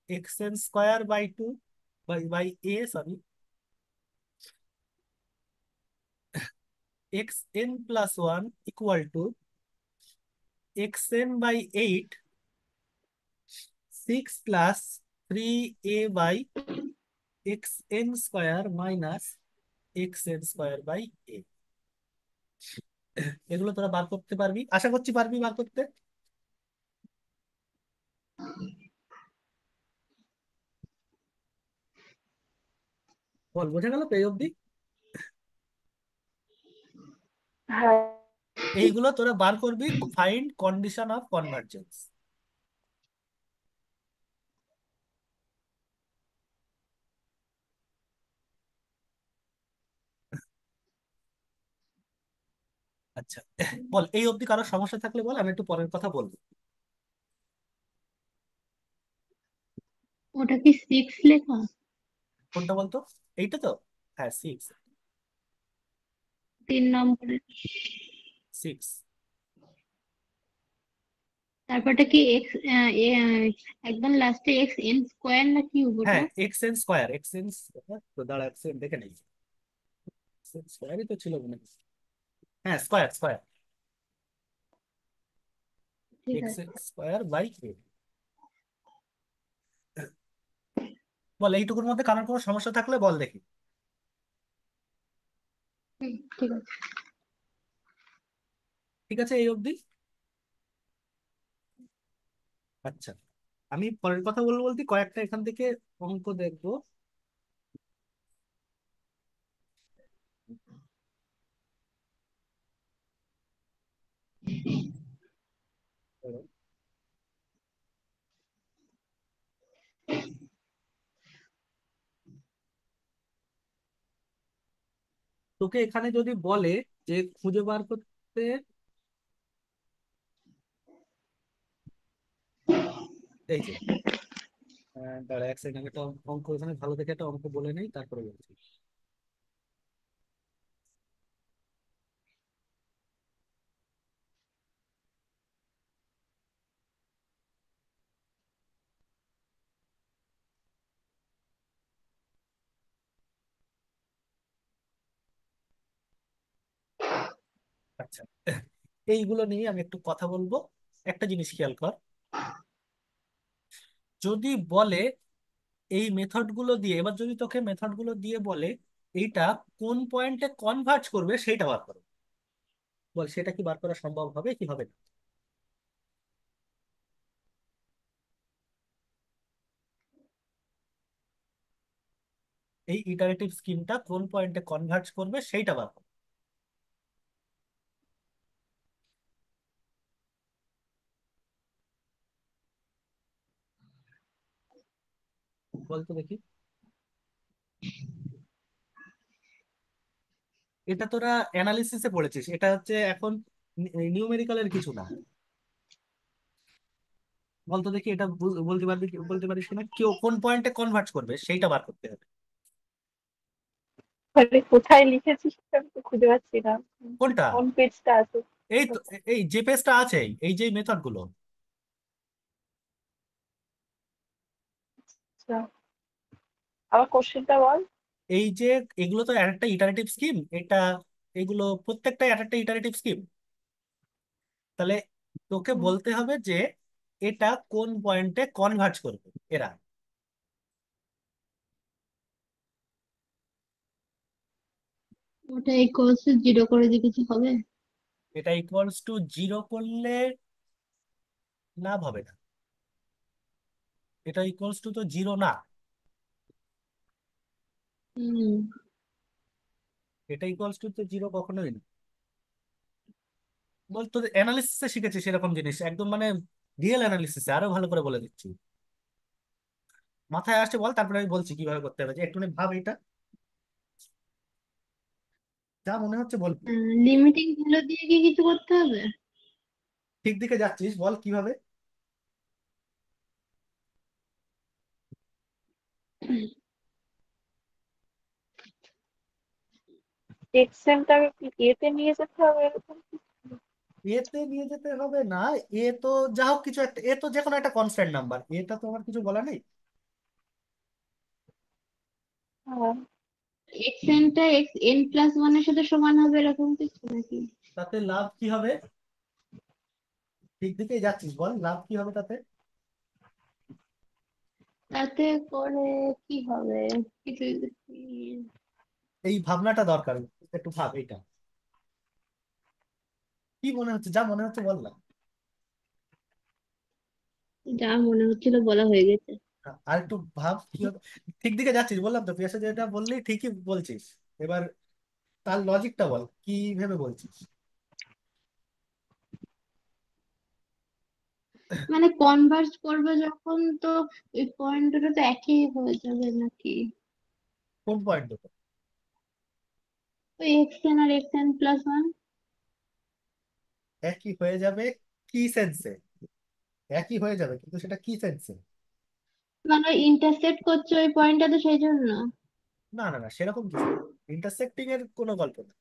xn2 / 2 by a sorry xn + 1 = xn / 8 6 + 3a / xn2 - x2 / a এগুলা তোরা বার করতে পারবি আশা করছি পারবি বার করতে বল বোঝা গেল page অব্দি হ্যাঁ। এইগুলো তোরা বার করবি ফাইন্ড কন্ডিশন অফ কনভার্জেন্স আচ্ছা বল এই অবধি কারো সমস্যা থাকলে বল আমি একটু পরের কথা বলবো ওটা কি সিক্স লেখা কোনটা বলতো এইটা তো হ্যাঁ সিক্স তিন নম্বর সিক্স তারপরটা কি এক্স একদম লাস্টে এক্স এন স্কোয়ার না কি উপরটা হ্যাঁ x n square x n তো দাঁড়া এক্স দেখে নেই স্কোয়ারই তো ছিল মনে হ্যাঁ square square x n square by কে বল এইটুকুর মধ্যে কারোর কোনো সমস্যা থাকলে বল দেখি ঠিক আছে ঠিক আছে এই অবধি আচ্ছা আমি পরের কথা বলবো বলতে কয়েকটা এখান থেকে অঙ্ক দেখবো তোকে এখানে যদি বলে যে খুঁজে বার করতে এই যে দাঁড়া এক সেকেন্ড একটা অঙ্ক এখানে ভালো দেখে একটা অঙ্ক বলে নেই তারপরে বলছি এইগুলো নিয়ে আমি একটু কথা বলবো একটা জিনিস খেয়াল কর যদি বলে এই মেথডগুলো দিয়ে এবার যদি তোকে মেথডগুলো দিয়ে বলে এইটা কোন পয়েন্টে কনভার্ট করবে সেটা বার করো বল সেটা কি বার করা সম্ভব হবে কি হবে না এই ইটারেটিভ স্কিমটা কোন পয়েন্টে কনভার্ট করবে সেইটা বার করো বলতো দেখি এটা তোরা অ্যানালিসিসে পড়েছিস এটা হচ্ছে এখন এর কিছু না বলতো দেখি এটা বলতে পারবি বলতে পারিস কিনা কেউ কোন পয়েন্টে কনভার্ট করবে সেইটা বার করতে হবে কোথায় লিখেছিস আমি খুঁজে পাচ্ছি না কোনটা কোন পেজটা আছে এই তো এই যে পেজটা আছে এই যে মেথড গুলো আচ্ছা আবার কোশ্চেনটা বল এই যে এগুলো তো একটা ইটারেটিভ স্কিম এটা এগুলো প্রত্যেকটা একটা ইটারেটিভ স্কিম তাহলে তোকে বলতে হবে যে এটা কোন পয়েন্টে কনভার্জ করবে এরা ওটা ইকুয়ালস টু জিরো করে দিয়ে কিছু হবে এটা ইকুয়ালস টু জিরো করলে লাভ হবে না এটা ইকুয়ালস টু তো জিরো না হুম এটা ইকুয়ালস টু তো জিরো কখনোই না বল তোর অ্যানালিসিসে শিখেছি সেরকম জিনিস একদম মানে রিয়েল অ্যানালিসিসে আরো ভালো করে বলে দিচ্ছি মাথায় আসছে বল তারপরে আমি বলছি কিভাবে করতে হবে একটুখানি ভাব এটা যা মনে হচ্ছে বল লিমিটিং ভ্যালু দিয়ে কি কিছু করতে হবে ঠিক দিকে যাচ্ছিস বল কিভাবে এক্সএমটাকে কি এতে নিয়ে যেতে হবে না এ তো যা হোক কিছু একটা এ তো যে কোনো একটা কনস্ট্যান্ট নাম্বার এটা তো আমার কিছু বলা নেই এক্সএমটা এক্স এন প্লাস ওয়ানের এরকম কিছু নাকি তাতে লাভ কি হবে ঠিক দিকে যাচ্ছিস বল লাভ কি হবে তাতে তাতে করে কি হবে কিছু এই ভাবনাটা দরকার একটু ভাব এটা কি মনে হচ্ছে যা মনে হচ্ছে বললাম যা মনে হচ্ছিল বলা হয়ে গেছে হ্যাঁ, আর একটু ভাব ঠিক দিকে যাচ্ছিস বললাম তো পিয়াসা যেটা বললি ঠিকই বলছিস এবার তার লজিকটা বল কি ভেবে বলছিস মানে কনভার্স করবে যখন তো ওই পয়েন্ট তো একই হয়ে যাবে নাকি কোন পয়েন্ট দেখো ওই এক্সটেন আর এক্সটেন প্লাস ওয়ান একই হয়ে যাবে কি সেন্সে একই হয়ে যাবে কিন্তু সেটা কি সেন্সে মানে ইন্টারসেক্ট করছে ওই পয়েন্টটা তো সেই জন্য না না না সেরকম কিছু ইন্টারসেক্টিং এর কোনো গল্প না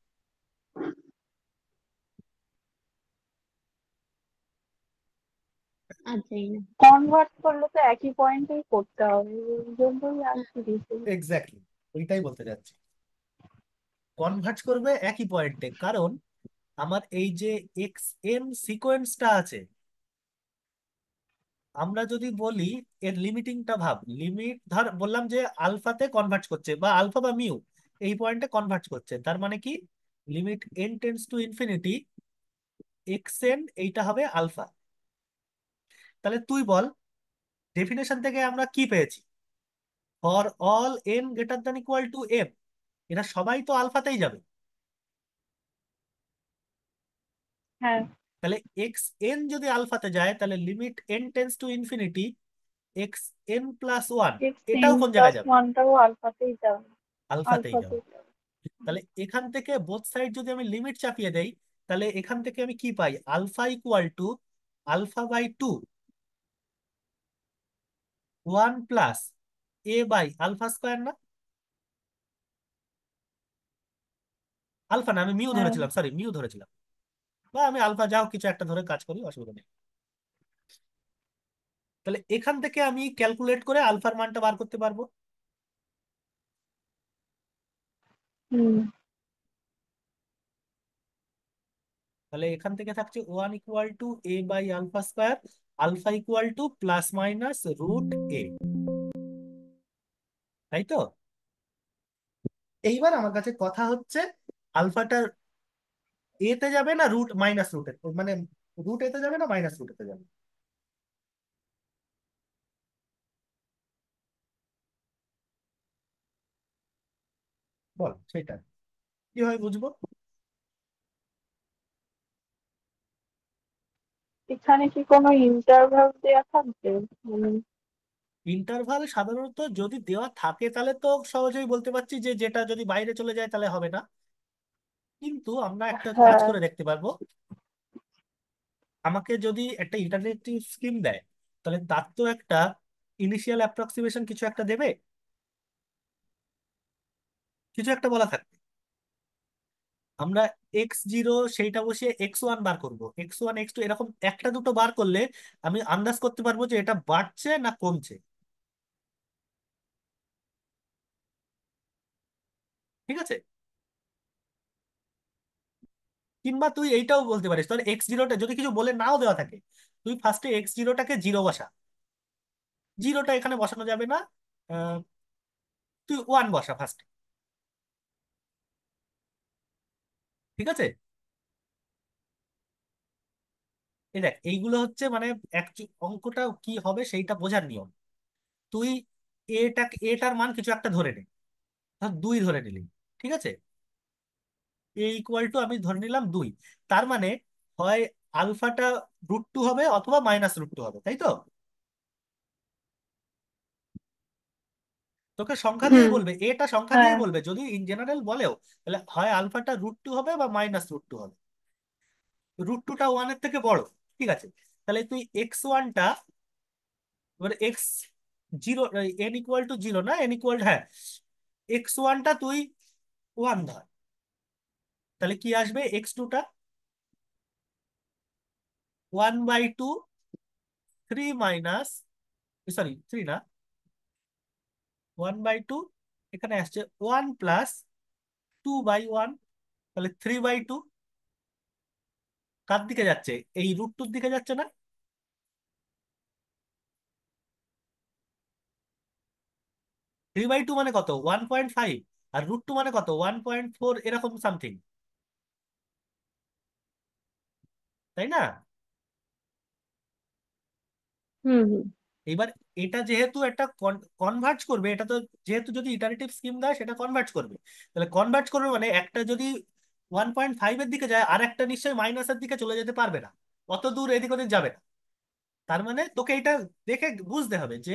কনভার্ট আচ্ছা, করলে তো একই পয়েন্টেই করতে হবে এই জন্যই আর কি এক্স্যাক্টলি ওইটাই বলতে চাচ্ছি কনভার্ট করবে একই পয়েন্টে কারণ আমার এই যে এক্স এম সিকোয়েন্সটা আছে আমরা যদি বলি এর লিমিটিংটা ভাব লিমিট ধর বললাম যে আলফাতে কনভার্ট করছে বা আলফা বা মিউ এই পয়েন্টে কনভার্ট করছে তার মানে কি limit n tends to infinity x n এইটা হবে আলফা তাহলে তুই বল ডেফিনেশন থেকে আমরা কি পেয়েছি for all n greater than equal to m এরা সবাই তো আলফাতেই যাবে হ্যাঁ তাহলে এক্স এন যদি আলফাতে যায় তাহলে limit n tends to infinity x n plus one এটাও কোন জায়গায় যাবে আলফাতেই যাবে আলফাতেই যাবে তাহলে এখান থেকে বোথ সাইড যদি আমি লিমিট চাপিয়ে দেই তাহলে এখান থেকে আমি কি পাই alpha equal to alpha by two one plus a by alpha square না আলফা না আমি মিউ হ্যাঁ। ধরেছিলাম সরি মিউ ধরেছিলাম বা আমি আলফা যাও কিছু একটা ধরে কাজ করি অসুবিধা নেই তাহলে এখান থেকে আমি ক্যালকুলেট করে আলফার মানটা বার করতে পারবো তাহলে এখান থেকে থাকছে one equal to a by alpha square alpha equal to plus minus root a তাই তো এইবার আমার কাছে কথা হচ্ছে আলফাটা এতে যাবে না রুট মাইনাস রুটে মানে রুট এতে যাবে না মাইনাস রুট এতে যাবে বল সেটা কি হয় বুঝবো মানে সাধারণত যদি দেওয়া থাকে তাহলে তো সহজেই বলতে পারছি যে যেটা যদি বাইরে চলে যায় তাহলে হবে না কিন্তু আমরা একটা হ্যাঁ। কাজ করে দেখতে পারবো আমাকে যদি একটা ইন্টারনেটিভ স্কিম দেয় তাহলে তার তো একটা ইনিশিয়াল অ্যাপ্রক্সিমেশন কিছু একটা দেবে কিছু একটা বলা থাকবে আমরা এক্স জিরো সেইটা বসিয়ে এক্স ওয়ান বার করবো এক্স ওয়ান এক্স টু এরকম একটা দুটো বার করলে আমি আন্দাজ করতে পারবো যে এটা বাড়ছে না কমছে ঠিক আছে কিংবা তুই এইটাও বলতে পারিস তোর এক্স জিরোটা যদি কিছু বলে নাও দেওয়া থাকে তুই ফার্স্টে এক্স জিরোটাকে জিরো বসা জিরোটা এখানে বসানো যাবে না তুই ওয়ান বসা ফার্স্টে ঠিক আছে এই দেখ এইগুলো হচ্ছে মানে অঙ্কটা কি হবে সেইটা বোঝার নিয়ম তুই এটাকে এটার মান কিছু একটা ধরে নে ধর দুই ধরে নিলি ঠিক আছে এ ইকুয়াল টু আমি ধরে নিলাম দুই তার মানে হয় আলফাটা রুট টু হবে অথবা মাইনাস রুট টু হবে তাই তো তোকে সংখ্যা দিয়ে বলবে এটা সংখ্যা দিয়ে হ্যাঁ। বলবে যদি ইন জেনারেল বলেও তাহলে হয় আলফাটা রুট টু হবে বা মাইনাস রুট টু হবে রুট টুটা এর থেকে বড় ঠিক আছে তাহলে তুই এক্স ওয়ানটা এবার x zero n equal to zero না এন ইকুয়াল হ্যাঁ এক্স ওয়ানটা তুই ওয়ান ধর তাহলে কি আসবে এক্স টুটা one by two three minus sorry three না ওয়ান বাই টু এখানে আসছে one plus two by one তাহলে থ্রি বাই টু কার দিকে যাচ্ছে এই রুট টুর দিকে যাচ্ছে না থ্রি বাই টু মানে কত ওয়ান পয়েন্ট ফাইভ আর রুট টু মানে কত ওয়ান পয়েন্ট ফোর এরকম সামথিং তাই না এবার এটা যেহেতু একটা কনভার্জ করবে এটা তো যেহেতু যদি ইটারেটিভ স্কিম দেয় সেটা কনভার্জ করবে তাহলে কনভার্জ করবে মানে একটা যদি ওয়ান পয়েন্ট ফাইভ এর দিকে যায় আর একটা নিশ্চয়ই মাইনাসের দিকে চলে যেতে পারবে না অত দূর এদিক ওদিক যাবে না তার মানে তোকে এটা দেখে বুঝতে হবে যে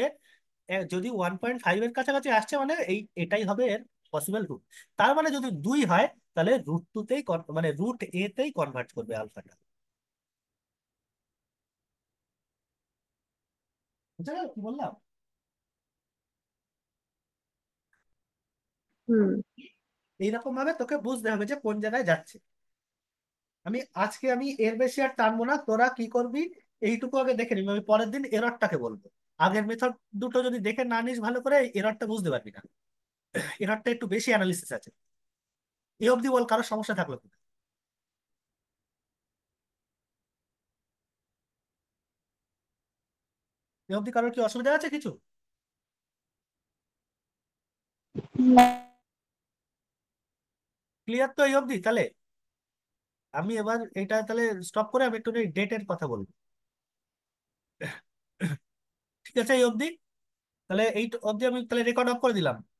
যদি ওয়ান পয়েন্ট ফাইভ এর কাছাকাছি আসছে মানে এই এটাই হবে এর পসিবল রুট তার মানে যদি দুই হয় তাহলে রুট টুতেই মানে রুট এতেই কনভার্ট করবে আলফাটা কি বললাম হুম এইরকম ভাবে তোকে বুঝতে হবে যে কোন জায়গায় যাচ্ছে আমি আজকে আমি এর বেশি আর টানবো না তোরা কি করবি এইটুকু আগে দেখে নিবি আমি পরের দিন এররটাকে বলবো আগের মেথড দুটো যদি দেখে না নিস ভালো করে এররটা বুঝতে পারবি না এররটা একটু বেশি অ্যানালিসিস আছে এ অবধি বল কারো সমস্যা থাকলো কিনা এই অবধি কারোর কি অসুবিধা আছে কিছু ক্লিয়ার তো এই অবধি তাহলে আমি এবার এটা তাহলে স্টপ করে আমি একটু ডেটের কথা বলবো ঠিক আছে এই অবধি তাহলে এই অবধি আমি তাহলে রেকর্ড অফ করে দিলাম